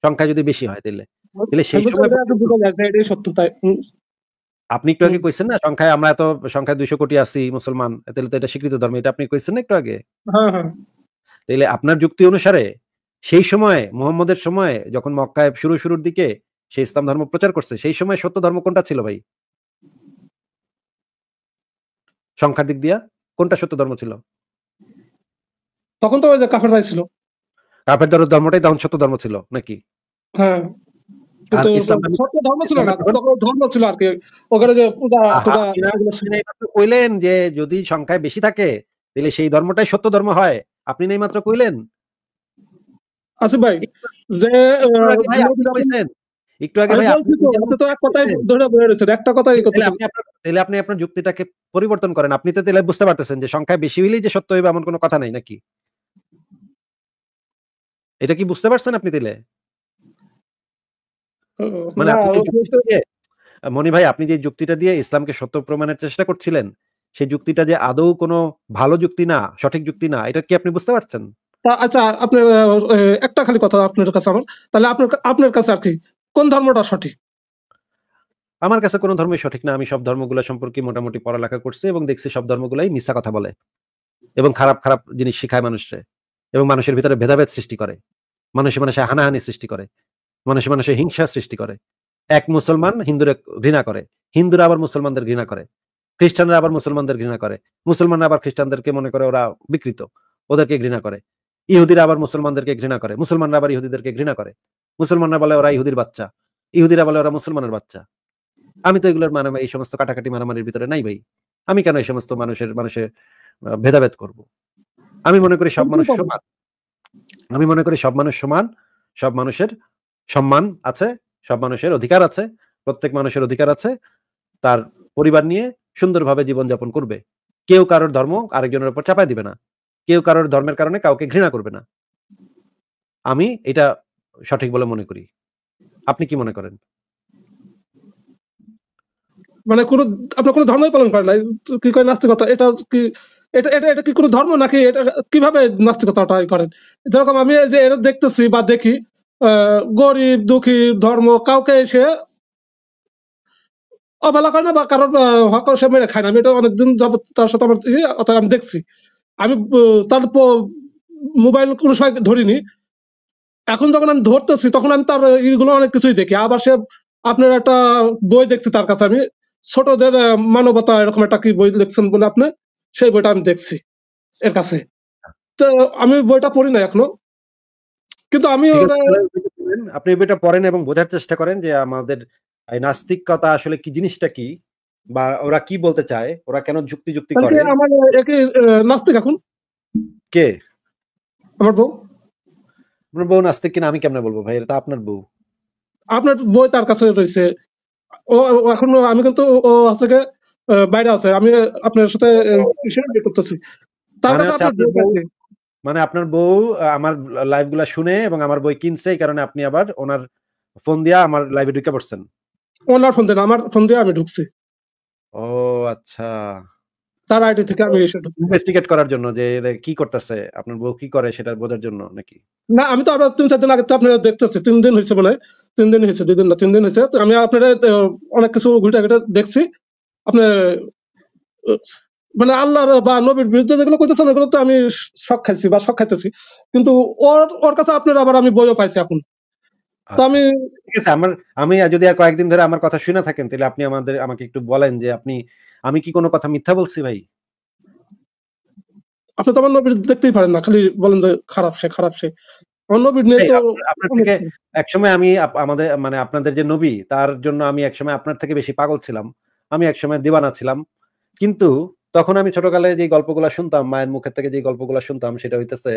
সংখ্যা যদি বেশি হয় তাহলে তাহলে সেই সময় আপনি একটু আগে কইছেন না সংখ্যায় আমরা এত সংখ্যায় দুইশো কোটি আছি মুসলমান তাহলে তো এটা স্বীকৃত ধর্ম এটা আপনি কইছেন একটু আগে হ্যাঁ, হ্যাঁ। তাহলে আপনার যুক্তি অনুসারে সেই সময় মোহাম্মদের সময় যখন মক্কায় শুরু শুরুর দিকে সে ইসলাম ধর্ম প্রচার করছে সেই সময় সত্য ধর্ম কোনটা ছিল ভাই সংখ্যার দিক দিয়া কোনটা সত্য ধর্ম ছিল তখন তো কাফের যে ছিল কাফের দর ধর্মটাই তখন সত্য ধর্ম ছিল নাকি হ্যাঁ যে যদি সংখ্যায় বেশি থাকে তাহলে সেই ধর্মটাই সত্য ধর্ম হয় আপনি মাত্র কইলেন ভাই যে একটু আগে তো কথাই একটা আপনি তাহলে আপনি আপনার যুক্তিটাকে পরিবর্তন করেন আপনি তো তাহলে বুঝতে পারতেছেন যে সংখ্যায় বেশি হইলেই যে সত্য হইবে এমন কোনো কথা নাই নাকি এটা কি বুঝতে পারছেন আপনি দিলে মানে মনি ভাই আপনি যে যুক্তিটা দিয়ে ইসলামকে সত্য প্রমাণের চেষ্টা করছিলেন সেই যুক্তিটা যে আদৌ কোনো ভালো যুক্তি না সঠিক যুক্তি না এটা কি আপনি বুঝতে পারছেন আচ্ছা আপনার একটা খালি কথা আপনার কাছে আমার তাহলে আপনার আপনার কাছে আর কি কোন ধর্মটা সঠিক আমার কাছে কোনো ধর্মই সঠিক না আমি সব ধর্মগুলো সম্পর্কে মোটামুটি পড়ালেখা করছি এবং দেখছি সব ধর্মগুলোই মিথ্যা কথা বলে এবং খারাপ খারাপ জিনিস শেখায় মানুষকে এবং মানুষের ভিতরে ভেদাভেদ সৃষ্টি করে মানুষে মানুষে হানাহানি সৃষ্টি করে মানুষে মানুষে হিংসা সৃষ্টি করে এক মুসলমান হিন্দুর ঘৃণা করে হিন্দুরা আবার মুসলমানদের ঘৃণা করে খ্রিস্টানরা আবার মুসলমানদের ঘৃণা করে মুসলমানরা আবার খ্রিস্টানদেরকে মনে করে ওরা বিকৃত ওদেরকে ঘৃণা করে ইহুদিরা আবার মুসলমানদেরকে ঘৃণা করে মুসলমানরা আবার ইহুদিদেরকে ঘৃণা করে মুসলমানরা বলে ওরা ইহুদির বাচ্চা ইহুদিরা বলে ওরা মুসলমানের বাচ্চা আমি তো এগুলোর মানে এই সমস্ত কাটাকাটি মারামারির ভিতরে নাই ভাই আমি কেন এই সমস্ত মানুষের মানুষের ভেদাভেদ করব আমি মনে করি সব মানুষ সমান আমি মনে করি সব মানুষ সমান সব মানুষের সম্মান আছে সব মানুষের অধিকার আছে প্রত্যেক মানুষের অধিকার আছে তার পরিবার নিয়ে সুন্দরভাবে জীবনযাপন করবে কেউ কারোর ধর্ম আরেকজনের উপর চাপাই দিবে না কেউ কারোর ধর্মের কারণে কাউকে ঘৃণা করবে না আমি এটা সঠিক বলে মনে করি আপনি কি মনে করেন মানে কোন আপনার কোন ধর্মই পালন করে না কি করে নাস্তিকতা এটা কি এটা এটা এটা কি কোনো ধর্ম নাকি এটা কিভাবে নাস্তিকতাটা করেন যেরকম আমি যে এটা দেখতেছি বা দেখি গরিব দুঃখী ধর্ম কাউকে এসে অবহেলা করে না বা কারোর হক সে মেরে খায় না আমি এটা অনেকদিন যাবত তার সাথে আমার অর্থাৎ আমি দেখছি আমি তার মোবাইল কোনো সময় ধরিনি এখন যখন আমি ধরতেছি তখন আমি তার ইগুলো অনেক কিছুই দেখি আবার সে আপনার একটা বই দেখছি তার কাছে আমি ছোটদের মানবতা এরকম একটা কি বই লিখছেন বলে আপনি সেই বইটা আমি দেখছি এর কাছে তো আমি বইটা পড়ি না এখনো কিন্তু আমি আপনি বইটা পড়েন এবং বোঝার চেষ্টা করেন যে আমাদের নাস্তিকতা আসলে কি জিনিসটা কি বা ওরা কি বলতে চায় ওরা কেন যুক্তি যুক্তি করে আমার একই নাস্তিক এখন কে আমার বউ আপনার বউ নাস্তিক কিনা আমি কেমনে বলবো ভাই এটা আপনার বউ আপনার বই তার কাছে রয়েছে ও এখন আমি কিন্তু ও হচ্ছে বাইরে আছে আমি আপনার সাথে শেয়ার করতেছি মানে, মানে, মানে আপনার বউ আমার লাইভ গুলা শুনে এবং আমার বই কিনছে এই কারণে আপনি আবার ওনার ফোন দিয়া আমার লাইভে ঢুকে পড়ছেন ওনার ফোন দেন আমার ফোন দিয়ে আমি ঢুকছি ও আচ্ছা তার আইডি থেকে আমি এসে ইনভেস্টিগেট করার জন্য যে কি করতেছে আপনার বউ কি করে সেটা বোঝার জন্য নাকি না আমি তো আপনার তিন চার দিন আগে তো আপনারা দেখতেছি তিন দিন হয়েছে বলে তিন দিন হয়েছে দুই দিন না তিন দিন হয়েছে আমি আপনারা অনেক কিছু ঘুরে ঘুরে দেখছি আপনার মানে আল্লাহর বা নবীর বিরুদ্ধে যেগুলো করতেছেন ওগুলো তো আমি শখ খাইছি বা শখ খাইতেছি কিন্তু ওর ওর কাছে আপনার আবার আমি বইও পাইছি এখন আচ্ছা। আমি ঠিক আছে আমার আমি যদি কয়েকদিন ধরে আমার কথা শুনে থাকেন তাহলে আপনি আমাদের আমাকে একটু বলেন যে আপনি আমি কি কোনো কথা মিথ্যা বলছি ভাই আপনি তো আমার নবীর দেখতেই পারেন না খালি বলেন যে খারাপ সে খারাপ সে একসময় আমি আমাদের মানে আপনাদের যে নবী তার জন্য আমি একসময় আপনার থেকে বেশি পাগল ছিলাম আমি একসময় দিবানা ছিলাম কিন্তু তখন আমি ছোটকালে যে গল্পগুলো শুনতাম মায়ের মুখের থেকে যে গল্পগুলো শুনতাম সেটা হইতেছে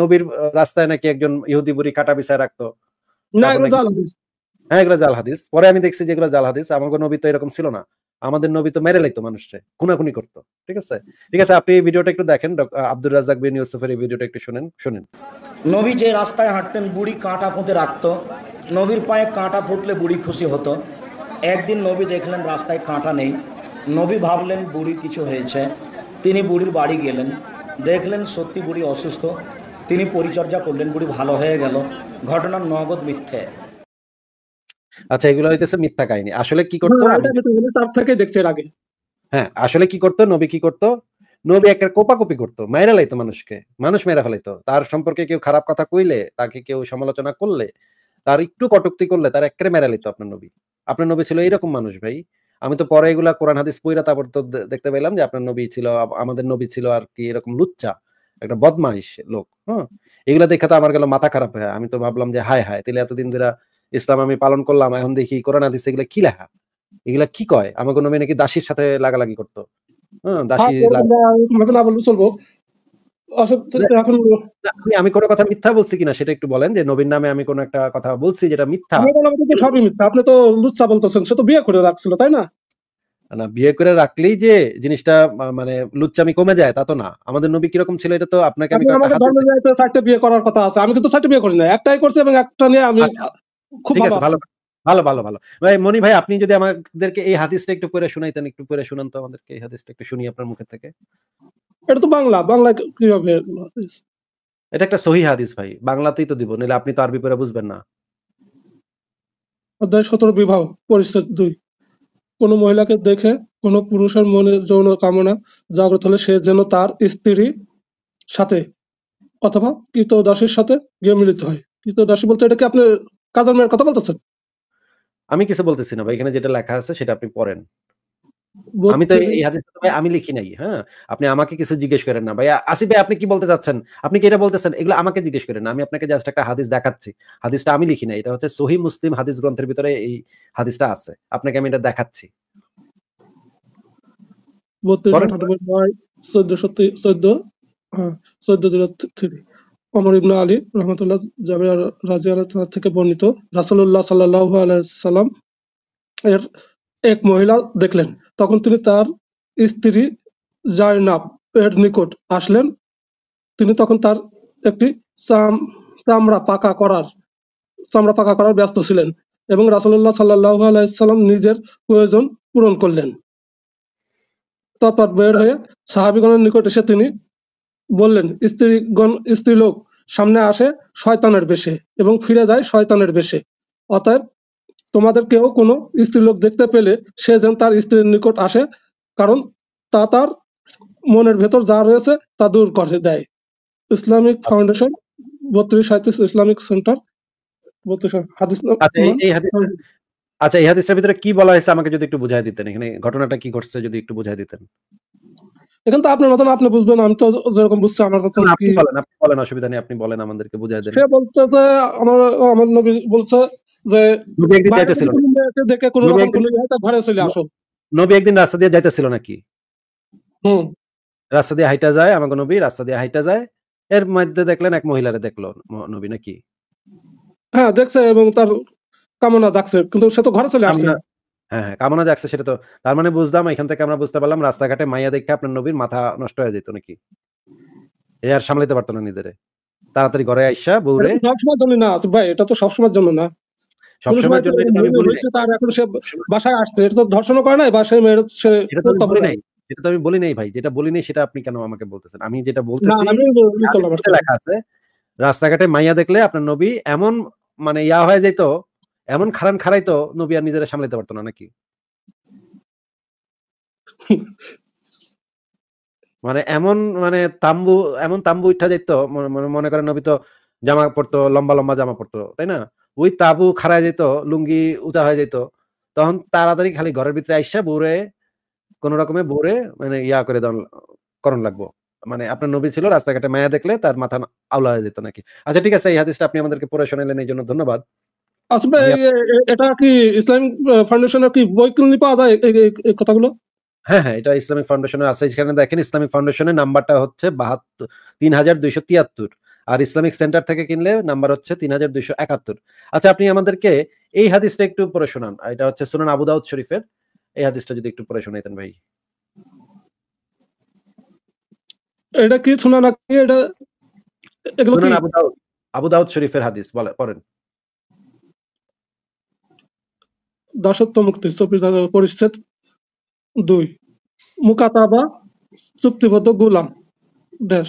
নবীর রাস্তায় নাকি একজন ইহুদি বুড়ি কাটা বিছায় রাখতো হ্যাঁ এগুলো জাল হাদিস পরে আমি দেখছি যেগুলো জাল হাদিস আমার নবী তো এরকম ছিল না আমাদের নবী তো মেরে লাইতো মানুষকে খুনাখুনি করতো ঠিক আছে ঠিক আছে আপনি এই ভিডিওটা একটু দেখেন আব্দুর রাজাক বিন ইউসুফের এই ভিডিওটা একটু শুনেন শুনেন নবী যে রাস্তায় হাঁটতেন বুড়ি কাঁটা পুঁতে রাখতো নবীর পায়ে কাঁটা ফুটলে বুড়ি খুশি হতো একদিন নবী দেখলেন রাস্তায় কাঁটা নেই নবী ভাবলেন বুড়ি কিছু হয়েছে তিনি বুড়ির বাড়ি গেলেন দেখলেন সত্যি বুড়ি অসুস্থ তিনি পরিচর্যা করলেন বুড়ি ভালো হয়ে গেল ঘটনার নগদ মিথ্যে আচ্ছা এগুলো হইতেছে মিথ্যা কাহিনী আসলে কি করতো তার থেকে দেখছে আগে হ্যাঁ আসলে কি করতো নবী কি করতো নবী একটা কোপাকপি করতো মেরা লাইতো মানুষকে মানুষ মেরা ফেলাইতো তার সম্পর্কে কেউ খারাপ কথা কইলে তাকে কেউ সমালোচনা করলে তার একটু কটুক্তি করলে তার একেবারে মেরা লিত আপনার নবী আপনার নবী ছিল এইরকম মানুষ ভাই আমি তো পরে এগুলা কোরআন হাদিস পৈরা তারপর তো দেখতে পেলাম যে আপনার নবী ছিল আমাদের নবী ছিল আর কি এরকম লুচ্চা একটা বদমাইশ লোক হ্যাঁ এগুলা দেখে তো আমার গেল মাথা খারাপ হয় আমি তো ভাবলাম যে হায় হায় তাহলে এতদিন ধরে ইসলাম আমি পালন করলাম এখন দেখি কোরআন হাদিস এগুলা কি লেখা এগুলা কি কয় আমাকে নবী নাকি দাসীর সাথে লাগালাগি করতো হ্যাঁ দাসী আমি কোনো কথা মিথ্যা বলছি কিনা সেটা একটু বলেন যে নবীর নামে আমি কোনো একটা কথা বলছি যেটা মিথ্যা সবই মিথ্যা আপনি তো লুচ্ছা বলতেছেন সে তো বিয়ে করে রাখছিল তাই না না বিয়ে করে রাখলেই যে জিনিসটা মানে লুচ্চামি কমে যায় তা তো না আমাদের নবী কিরকম ছিল এটা তো আপনাকে আমি চারটে বিয়ে করার কথা আছে আমি কিন্তু চারটে বিয়ে করি না একটাই করছি এবং একটা নিয়ে আমি আচ্ছা, খুব ভালো ভালো ভালো ভালো ভাই মনি ভাই আপনি যদি আমাদেরকে এই হাদিসটা একটু পরে শুনাইতেন একটু পরে শুনান তো আমাদেরকে এই হাদিসটা একটু শুনি আপনার মুখের থেকে এটা তো বাংলা বাংলা কিভাবে এটা একটা সহি হাদিস ভাই বাংলাতেই তো দিব নাহলে আপনি তো আরবি পড়া বুঝবেন না অধ্যায় সতেরো বিবাহ পরিচ্ছেদ দুই কোন মহিলাকে দেখে কোন পুরুষের মনে যৌন কামনা জাগ্রত হলে সে যেন তার স্ত্রীর সাথে অথবা কৃতদাসীর সাথে গিয়ে মিলিত হয় কৃতদাসী বলতে এটা কি আপনি কাজার মেয়ের কথা বলতেছেন আমি কিছু বলতেছি না ভাই এখানে যেটা লেখা আছে সেটা আপনি পড়েন আমি তো এই ভাই আমি লিখি নাই হ্যাঁ আপনি আমাকে কিছু জিজ্ঞেস করেন না ভাই আসিফ ভাই আপনি কি বলতে চাচ্ছেন আপনি কি এটা বলতেছেন এগুলো আমাকে জিজ্ঞেস করেন না আমি আপনাকে জাস্ট একটা হাদিস দেখাচ্ছি হাদিসটা আমি লিখি নাই এটা হচ্ছে সহি মুসলিম হাদিস গ্রন্থের ভিতরে এই হাদিসটা আছে আপনাকে আমি এটা দেখাচ্ছি uh, থেকে বর্ণিত রাসুল্লাহ সাল্লাহ আলাইসাল্লাম এর এক মহিলা দেখলেন, তখন তিনি তার স্ত্রী জায়নাব এর নিকট আসলেন, তিনি তখন তার একটি চামড়া পাকা করার চামড়া পাকা করার ব্যস্ত ছিলেন এবং রাসুল্লাহ সাল্লাহ আলাইসাল্লাম নিজের প্রয়োজন পূরণ করলেন তারপর বের হয়ে সাহাবিগণের নিকট এসে তিনি বললেন স্ত্রীগণ স্ত্রীলোক সামনে আসে শয়তানের বেশে এবং ফিরে যায় শয়তানের বেশে অতএব তোমাদের কেউ কোনো স্ত্রীলোক দেখতে পেলে সে যেন তার স্ত্রীর নিকট আসে কারণ তা তার মনের ভেতর যা রয়েছে তা দূর করে দেয় ইসলামিক ফাউন্ডেশন বত্রিশ সাঁত্রিশ ইসলামিক সেন্টার বত্রিশ হাদিস আচ্ছা এই হ্যাঁ। আচ্ছা, ভিতরে কি বলা হয়েছে আমাকে যদি একটু বুঝাই দিতেন এখানে ঘটনাটা কি ঘটছে যদি একটু বুঝাই দিতেন এখন তো আপনার মতন আপনি বুঝবেন আমি তো যেরকম বুঝছি আমার আপনি বলেন আপনি বলেন অসুবিধা নেই আপনি বলেন আমাদেরকে বুঝাই দেন সে বলতে যে আমার আমার নবী বলছে নবী একদিন রাস্তা দিয়ে যাইতেছিল নাকি রাস্তা দিয়ে হাইটা যায় আমাকে নবী রাস্তা দিয়ে হাইটা যায় এর মধ্যে দেখলেন এক মহিলারে দেখলো নবী নাকি হ্যাঁ দেখছে এবং তার কামনা যাচ্ছে কিন্তু সে তো ঘরে চলে আসছে হ্যাঁ হ্যাঁ কামনা যাচ্ছে সেটা তো তার মানে বুঝলাম এখান থেকে আমরা বুঝতে পারলাম রাস্তাঘাটে মাইয়া দেখে আপনার নবীর মাথা নষ্ট হয়ে যেত নাকি এ আর সামলাতে পারতো না নিজেরে তাড়াতাড়ি ঘরে আইসা বউরে সবসময় জন্য না ভাই এটা তো সবসময় জন্য না রাস্তাঘাটে মাইয়া দেখলে আপনার নবী এমন মানে ইয়া হয়ে যেত এমন খারান খারাইতো নবী আর নিজেরা সামলাতে পারতো না নাকি মানে এমন মানে তাম্বু এমন তাম্বু উঠা যেত মনে করেন নবী তো জামা পড়তো লম্বা লম্বা জামা পড়তো তাই না ওই তাবু খারা যেত লুঙ্গি উতা হয়ে যেত তখন তাড়াতাড়ি খালি ঘরের ভিতরে আইসা বোরে কোন রকমে বোরে মানে ইয়া করে দন করণ লাগবো মানে আপনার নবী ছিল রাস্তাঘাটে মায়া দেখলে তার মাথা আওলা হয়ে যেত নাকি আচ্ছা ঠিক আছে এই হাদিসটা আপনি আমাদেরকে পড়ে শোনালেন এই জন্য ধন্যবাদ আসলে আচ্ছা, এটা কি ইসলামিক ফাউন্ডেশনের কি বই কিনলে পাওয়া যায় এই কথাগুলো হ্যাঁ হ্যাঁ এটা ইসলামিক ফাউন্ডেশনে আছে এখানে দেখেন ইসলামিক ফাউন্ডেশনের নাম্বারটা হচ্ছে বাহাত্তর তিন হাজার দুইশো তিয়াত্তর আর ইসলামিক সেন্টার থেকে কিনলে নাম্বার হচ্ছে তিন হাজার দুইশো একাত্তর আচ্ছা আপনি আমাদেরকে এই হাদিসটা একটু পড়ে শোনান এটা হচ্ছে সুনান আবু দাউদ শরীফের এই হাদিসটা যদি একটু পড়ে শোনাইতেন ভাই এটা কি শোনা নাকি এটা সুনান আবু দাউদ আবু শরীফের হাদিস বলে পড়েন দাসত্ব মুক্তি চব্বিশ পরিচ্ছেদ দুই মুকাতাবা চুক্তিবদ্ধ গোলাম দেশ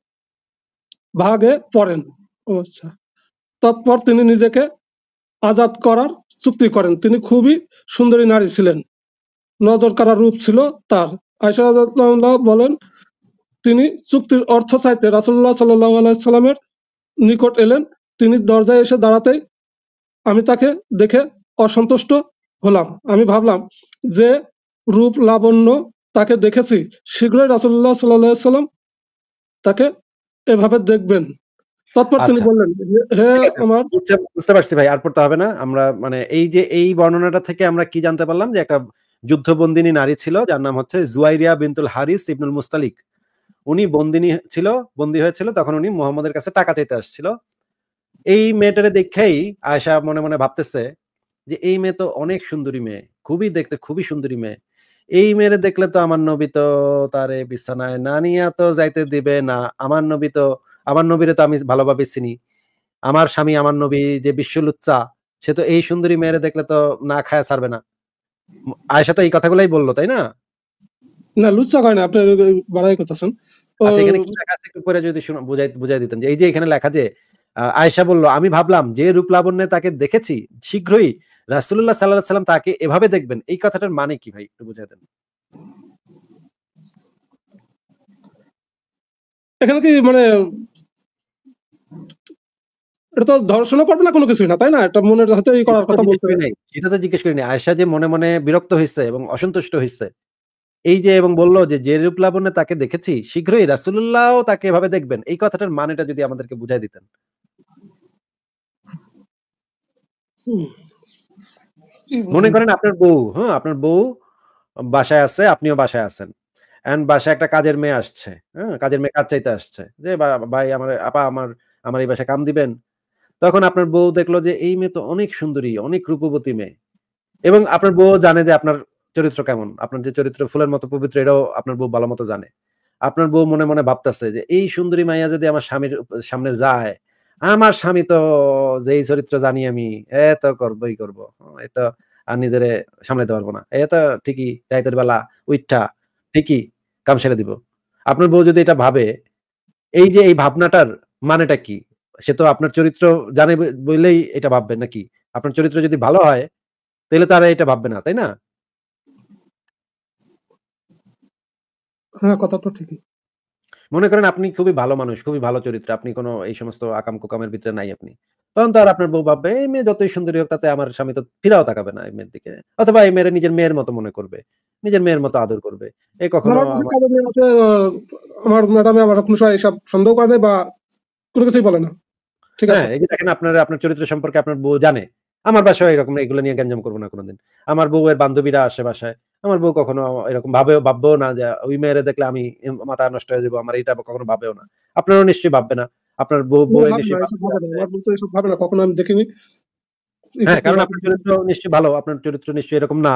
ভাগে পড়েন আচ্ছা। তৎপর তিনি নিজেকে আজাদ করার চুক্তি করেন তিনি খুবই সুন্দরী নারী ছিলেন নজর কারা রূপ ছিল তার আয়সা বলেন তিনি চুক্তির অর্থ চাইতে রাসুল্লাহ সাল্লামের নিকট এলেন তিনি দরজায় এসে দাঁড়াতেই আমি তাকে দেখে অসন্তুষ্ট হলাম আমি ভাবলাম যে রূপ লাবণ্য তাকে দেখেছি শীঘ্রই রাসুল্লাহ সাল্লাহ সাল্লাম তাকে এভাবে দেখবেন তৎপর তিনি আচ্ছা। বললেন হে আমার বুঝতে পারছি ভাই আর পড়তে হবে না আমরা মানে এই যে এই বর্ণনাটা থেকে আমরা কি জানতে পারলাম যে একটা যুদ্ধবন্দিনী নারী ছিল যার নাম হচ্ছে জুয়াইরিয়া বিনতুল হারিস ইবনুল মুস্তালিক উনি বন্দিনী ছিল বন্দি হয়েছিল তখন উনি মোহাম্মদের কাছে টাকা চাইতে আসছিল এই মেয়েটারে দেখেই আয়সা মনে মনে ভাবতেছে যে এই মেয়ে তো অনেক সুন্দরী মেয়ে খুবই দেখতে খুবই সুন্দরী মেয়ে এই মেরে দেখলে তো আমার নবী তো তারে বিছানায় না নিয়ে তো যাইতে দিবে না আমার নবী তো আমার নবীরে তো আমি ভালোভাবে চিনি আমার স্বামী আমার নবী যে বিশ্বলুচ্চা সে তো এই সুন্দরী মেয়েরে দেখলে তো না খায় ছাড়বে না আয়সা তো এই কথাগুলাই বললো তাই না না লুচ্চা কয় না আপনার বাড়াই কথা শুন আচ্ছা, এখানে কি লেখা আছে একটু পরে যদি বুঝাই বুঝাই দিতেন যে এই যে এখানে লেখা যে আয়সা বলল আমি ভাবলাম যে রূপ লাবণ্যে তাকে দেখেছি শীঘ্রই রাসুল্লাহ সাল্লাহ সাল্লাম তাকে এভাবে দেখবেন এই কথাটার মানে কি ভাই একটু বুঝে দেন এখানে কি মানে এটা তো ধর্ষণও করবে না কোনো কিছুই না তাই না এটা মনে হয়তো এই করার কথা বলতে নাই এটা তো জিজ্ঞেস করিনি আয়সা যে মনে মনে বিরক্ত হয়েছে এবং অসন্তুষ্ট হয়েছে এই যে এবং বললো যে যে রূপ লাবণে তাকে দেখেছি শীঘ্রই রাসুল্লাহ তাকে এভাবে দেখবেন এই কথাটার মানেটা যদি আমাদেরকে বুঝাই দিতেন মনে করেন আপনার বউ হ্যাঁ আপনার বউ বাসায় আছে আপনিও বাসায় আছেন এন্ড বাসায় একটা কাজের মেয়ে আসছে হ্যাঁ কাজের মেয়ে কাজ চাইতে আসছে যে ভাই আমার আপা আমার আমার এই বাসায় কাম দিবেন তখন আপনার বউ দেখলো যে এই মেয়ে তো অনেক সুন্দরী অনেক রূপবতী মেয়ে এবং আপনার বউ জানে যে আপনার চরিত্র কেমন আপনার যে চরিত্র ফুলের মতো পবিত্র এটাও আপনার বউ ভালো মতো জানে আপনার বউ মনে মনে ভাবতেছে যে এই সুন্দরী মাইয়া যদি আমার স্বামীর সামনে যায় আমার স্বামী তো যেই চরিত্র জানি আমি এ তো করবই করব হ্যাঁ, এ তো আর নিজেরে সামলাইতে পারবো না এ তো ঠিকই রাইতের বেলা উইঠা ঠিকই কাম সেরে দিব আপনার বউ যদি এটা ভাবে এই যে এই ভাবনাটার মানেটা কি সে তো আপনার চরিত্র জানে বলেই এটা ভাববে নাকি আপনার চরিত্র যদি ভালো হয় তাহলে তারা এটা ভাববে না তাই না হ্যাঁ কথা তো ঠিকই মনে করেন আপনি খুবই ভালো মানুষ খুবই ভালো চরিত্র আপনি কোনো এই সমস্ত আকাম কুকামের ভিতরে নাই আপনি তখন তো আর আপনার বউ ভাববে এই মেয়ে যতই সুন্দরী হোক তাতে আমার স্বামী তো ফিরাও তাকাবে না এই মেয়ের দিকে অথবা এই মেয়েরা নিজের মেয়ের মতো মনে করবে নিজের মেয়ের মতো আদর করবে এই কখনো আমার ম্যাডাম আমার আপনার এসব সন্দেহ করবে বা কোনো কিছুই বলে না ঠিক আছে হ্যাঁ, আপনার আপনার চরিত্র সম্পর্কে আপনার বউ জানে আমার বাসায় এরকম এগুলো নিয়ে গঞ্জাম করবো না কোনোদিন আমার বউয়ের বান্ধবীরা আসে বাসায় আমার বউ কখনো এরকম ভাবে ভাববেও না যে ওই মেয়েরা দেখলে আমি মাথা নষ্ট হয়ে যাবো আমার এটা কখনো ভাবেও না আপনারাও নিশ্চয়ই ভাববে না আপনার বউ বউ নিশ্চয়ই ভাবে না কখনো আমি দেখিনি হ্যাঁ কারণ আপনার চরিত্র নিশ্চয়ই ভালো আপনার চরিত্র নিশ্চয়ই এরকম না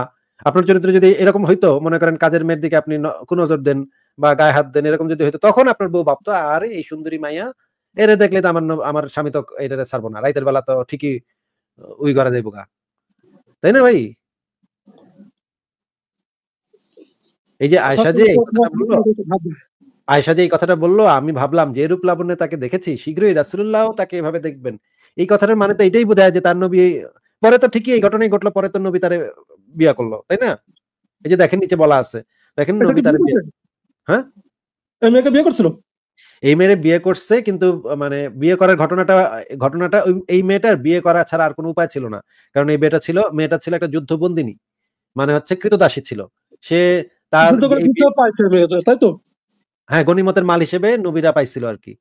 আপনার চরিত্র যদি এরকম হইতো মনে করেন কাজের মেয়ের দিকে আপনি কোন নজর দেন বা গায়ে হাত দেন এরকম যদি হইতো তখন আপনার বউ ভাবতো আরে এই সুন্দরী মাইয়া এরে দেখলে তো আমার আমার স্বামী তো এটা ছাড়বো না রাইতের বেলা তো ঠিকই উই করা যাইব গা তাই না ভাই এই যে আয়সা যে আয়সা যে এই কথাটা বললো আমি ভাবলাম যে রূপ লাবণ্যে তাকে দেখেছি শীঘ্রই রাসুল্লাহ তাকে এভাবে দেখবেন এই কথাটার মানে তো এটাই বোঝায় যে তার নবী পরে তো ঠিকই এই ঘটনাই ঘটলো পরে তো নবী তারে বিয়া করলো তাই না এই যে দেখেন নিচে বলা আছে দেখেন নবী তারে হ্যাঁ মেয়েকে বিয়ে করছিল এই মেয়ের বিয়ে করছে কিন্তু মানে বিয়ে করার ঘটনাটা ঘটনাটা এই মেয়েটার বিয়ে করা ছাড়া আর কোনো উপায় ছিল না কারণ এই মেয়েটা ছিল মেয়েটা ছিল একটা যুদ্ধবন্দিনী মানে হচ্ছে কৃতদাসী ছিল সে হ্যাঁ গনিমতের মাল হিসেবে নবীরা পাইছিল আর কি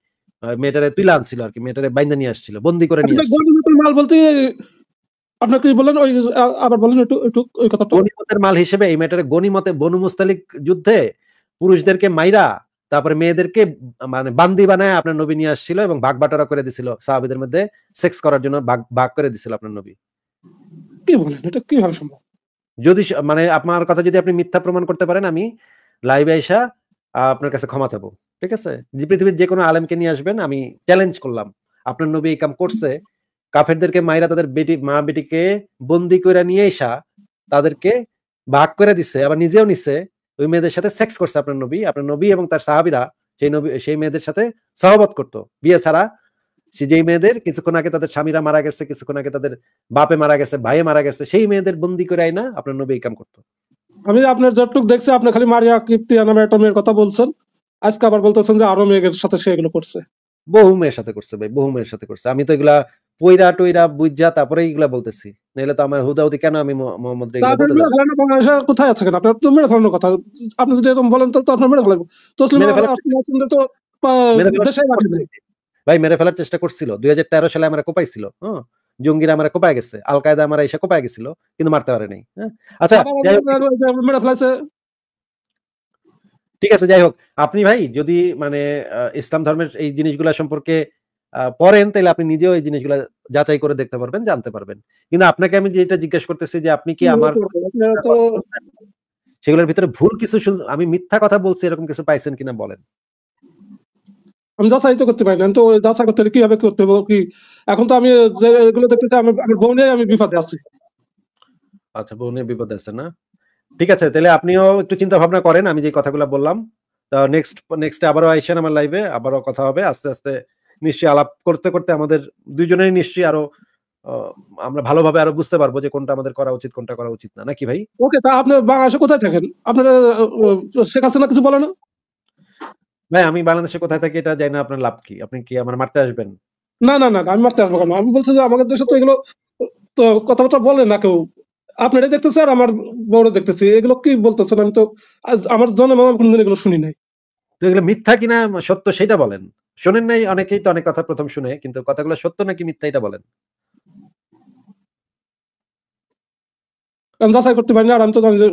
মেয়েটারে তুই আনছিল আর কি মেয়েটারে বাইন্দা নিয়ে আসছিল বন্দি করে নিয়ে গনিমতের মাল বলতে কি ওই আবার বলেন একটু একটু ওই কথাটা গনিমতের মাল হিসেবে এই মেয়েটারে গনিমতে বনু মুস্তালিক যুদ্ধে পুরুষদেরকে মাইরা তারপরে মেয়েদেরকে মানে বান্দি বানায় আপনার নবী নিয়ে আসছিল এবং ভাগ বাটারা করে দিছিল সাহাবিদের মধ্যে সেক্স করার জন্য ভাগ ভাগ করে দিছিল আপনার নবী কি বলেন এটা কিভাবে সম্ভব যদি মানে আপনার কথা যদি আপনি মিথ্যা প্রমাণ করতে পারেন আমি লাইভে আইসা আপনার কাছে ক্ষমা চাবো ঠিক আছে যে পৃথিবীর যে কোনো আলেমকে নিয়ে আসবেন আমি চ্যালেঞ্জ করলাম আপনার নবী এই কাম করছে কাফেরদেরকে মায়েরা তাদের বেটি মা বেটিকে বন্দি করে নিয়ে এসা তাদেরকে ভাগ করে দিছে আবার নিজেও নিছে ওই মেয়েদের সাথে সেক্স করছে আপনার নবী আপনার নবী এবং তার সাহাবিরা সেই নবী সেই মেয়েদের সাথে সহবত করতো বিয়ে ছাড়া সে যেই মেয়েদের কিছুক্ষণ আগে তাদের স্বামীরা মারা গেছে কিছুক্ষণ আগে তাদের বাপে মারা গেছে ভাইয়ে মারা গেছে সেই মেয়েদের বন্দি করে না আপনার নবী কাম করতো আমি আপনার যতটুক দেখছি আপনি খালি মারিয়া কিপ্তিয়া নামে একটা মেয়ের কথা বলছেন আজকে আবার বলতেছেন যে আরো মেয়েদের সাথে সে এগুলো করছে বহু মেয়ের সাথে করছে ভাই বহু মেয়ের সাথে করছে আমি তো এগুলা পইরা টইরা বুঝা তারপরে এগুলা বলতেছি নাহলে তো আমার হুদাহুদি কেন আমি মোহাম্মদ কোথায় থাকেন আপনার তো মেরে ফেলানোর কথা আপনি যদি এরকম বলেন তো আপনার মেরে ফেলাবো তো মেরে ফেলা তো দেশে ভাই মেরে ফেলার চেষ্টা করছিল দুই হাজার তেরো সালে আমরা কোপাইছিল হ্যাঁ জঙ্গিরা আমার কোপায় গেছে আল কায়দা আমার এসে কোপায় গেছিল কিন্তু মারতে পারে নাই হ্যাঁ? আচ্ছা ঠিক আছে যাই হোক আপনি ভাই যদি মানে ইসলাম ধর্মের এই জিনিসগুলো সম্পর্কে পড়েন তাহলে আপনি নিজেও এই জিনিসগুলা যাচাই করে দেখতে পারবেন জানতে পারবেন কিন্তু আপনাকে আমি যেটা জিজ্ঞেস করতেছি যে আপনি কি আমার সেগুলোর ভিতরে ভুল কিছু আমি মিথ্যা কথা বলছি এরকম কিছু পাইছেন কিনা বলেন আমি যাচাই তো করতে পারি না তো যাচাই করতে হলে কিভাবে করতে হবে কি এখন তো আমি যে এগুলো দেখতেছি আমি আমার বউ নিয়ে আমি বিপদে আছি আচ্ছা বউ নিয়ে বিপদে আছে না ঠিক আছে তাহলে আপনিও একটু চিন্তা ভাবনা করেন আমি যে কথাগুলো বললাম নেক্সট নেক্সট আবারও আইসেন আমার লাইভে আবারও কথা হবে আস্তে আস্তে নিশ্চয়ই আলাপ করতে করতে আমাদের দুইজনেরই নিশ্চয়ই আরো আমরা ভালোভাবে আরো বুঝতে পারবো যে কোনটা আমাদের করা উচিত কোনটা করা উচিত না নাকি ভাই ওকে তা আপনি বাংলাদেশে কোথায় থাকেন আপনারা শেখ হাসিনা কিছু বলে না ভাই আমি বাংলাদেশে কোথায় থাকি এটা জানি না আপনার লাভ কি আপনি কি আমার মারতে আসবেন না না না আমি মারতে আসবো কেন আমি বলছি যে আমাদের দেশে তো এগুলো তো কথাবার্তা বলে না কেউ আপনারা দেখতেছি আর আমার বড় দেখতেছি এগুলো কি বলতেছেন আমি তো আমার জন্ম মামা কোনদিন এগুলো শুনি নাই তো এগুলো মিথ্যা কিনা সত্য সেটা বলেন শোনেন নাই অনেকেই তো অনেক কথা প্রথম শুনে কিন্তু কথাগুলো সত্য নাকি মিথ্যা এটা বলেন যাচাই করতে পারি না আর আমি তো জানি যে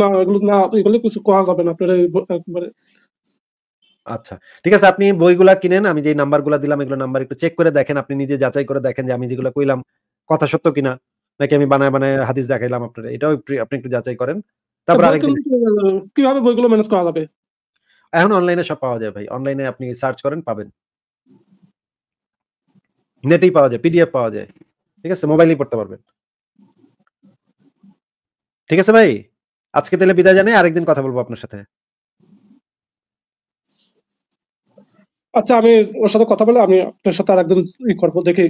না এগুলো না এগুলো কিছু করা যাবে না আপনারা একবারে আচ্ছা ঠিক আছে আপনি বইগুলা কিনেন আমি যে নাম্বারগুলো দিলাম এগুলো নাম্বার একটু চেক করে দেখেন আপনি নিজে যাচাই করে দেখেন যে আমি যেগুলো কইলাম কথা সত্য কিনা নাকি আমি বানায় বানায় হাদিস দেখাইলাম আপনার এটাও আপনি একটু যাচাই করেন তারপর আরেকদিন কিভাবে বইগুলো ম্যানেজ করা যাবে এখন অনলাইনে সব পাওয়া যায় ভাই অনলাইনে আপনি সার্চ করেন পাবেন নেটেই পাওয়া যায় পিডিএফ পাওয়া যায় ঠিক আছে মোবাইলেই পড়তে পারবেন ঠিক আছে ভাই আজকে তাহলে বিদায় জানাই আরেকদিন কথা বলবো আপনার সাথে আচ্ছা আমি ওর সাথে কথা বলে আমি আপনার সাথে আরেকদিন ই করবো দেখি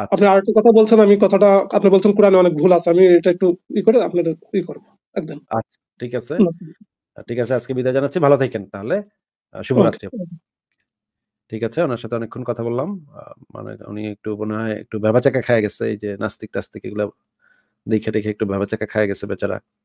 আচ্ছা। আপনি আর একটা কথা বলছেন আমি কথাটা আপনি বলছেন কোরআনে অনেক ভুল আছে আমি এটা একটু ই করে আপনাদের ই করবো একদম আচ্ছা ঠিক আছে ঠিক আছে আজকে বিদায় জানাচ্ছি ভালো থাকেন তাহলে শুভরাত্রি ঠিক আছে ওনার সাথে অনেকক্ষণ কথা বললাম মানে উনি একটু মনে হয় একটু ভেবাচাকা খায় গেছে এই যে নাস্তিক টাস্তিক এগুলো দেখে দেখে একটু ভেবাচাকা খায় গেছে বেচারা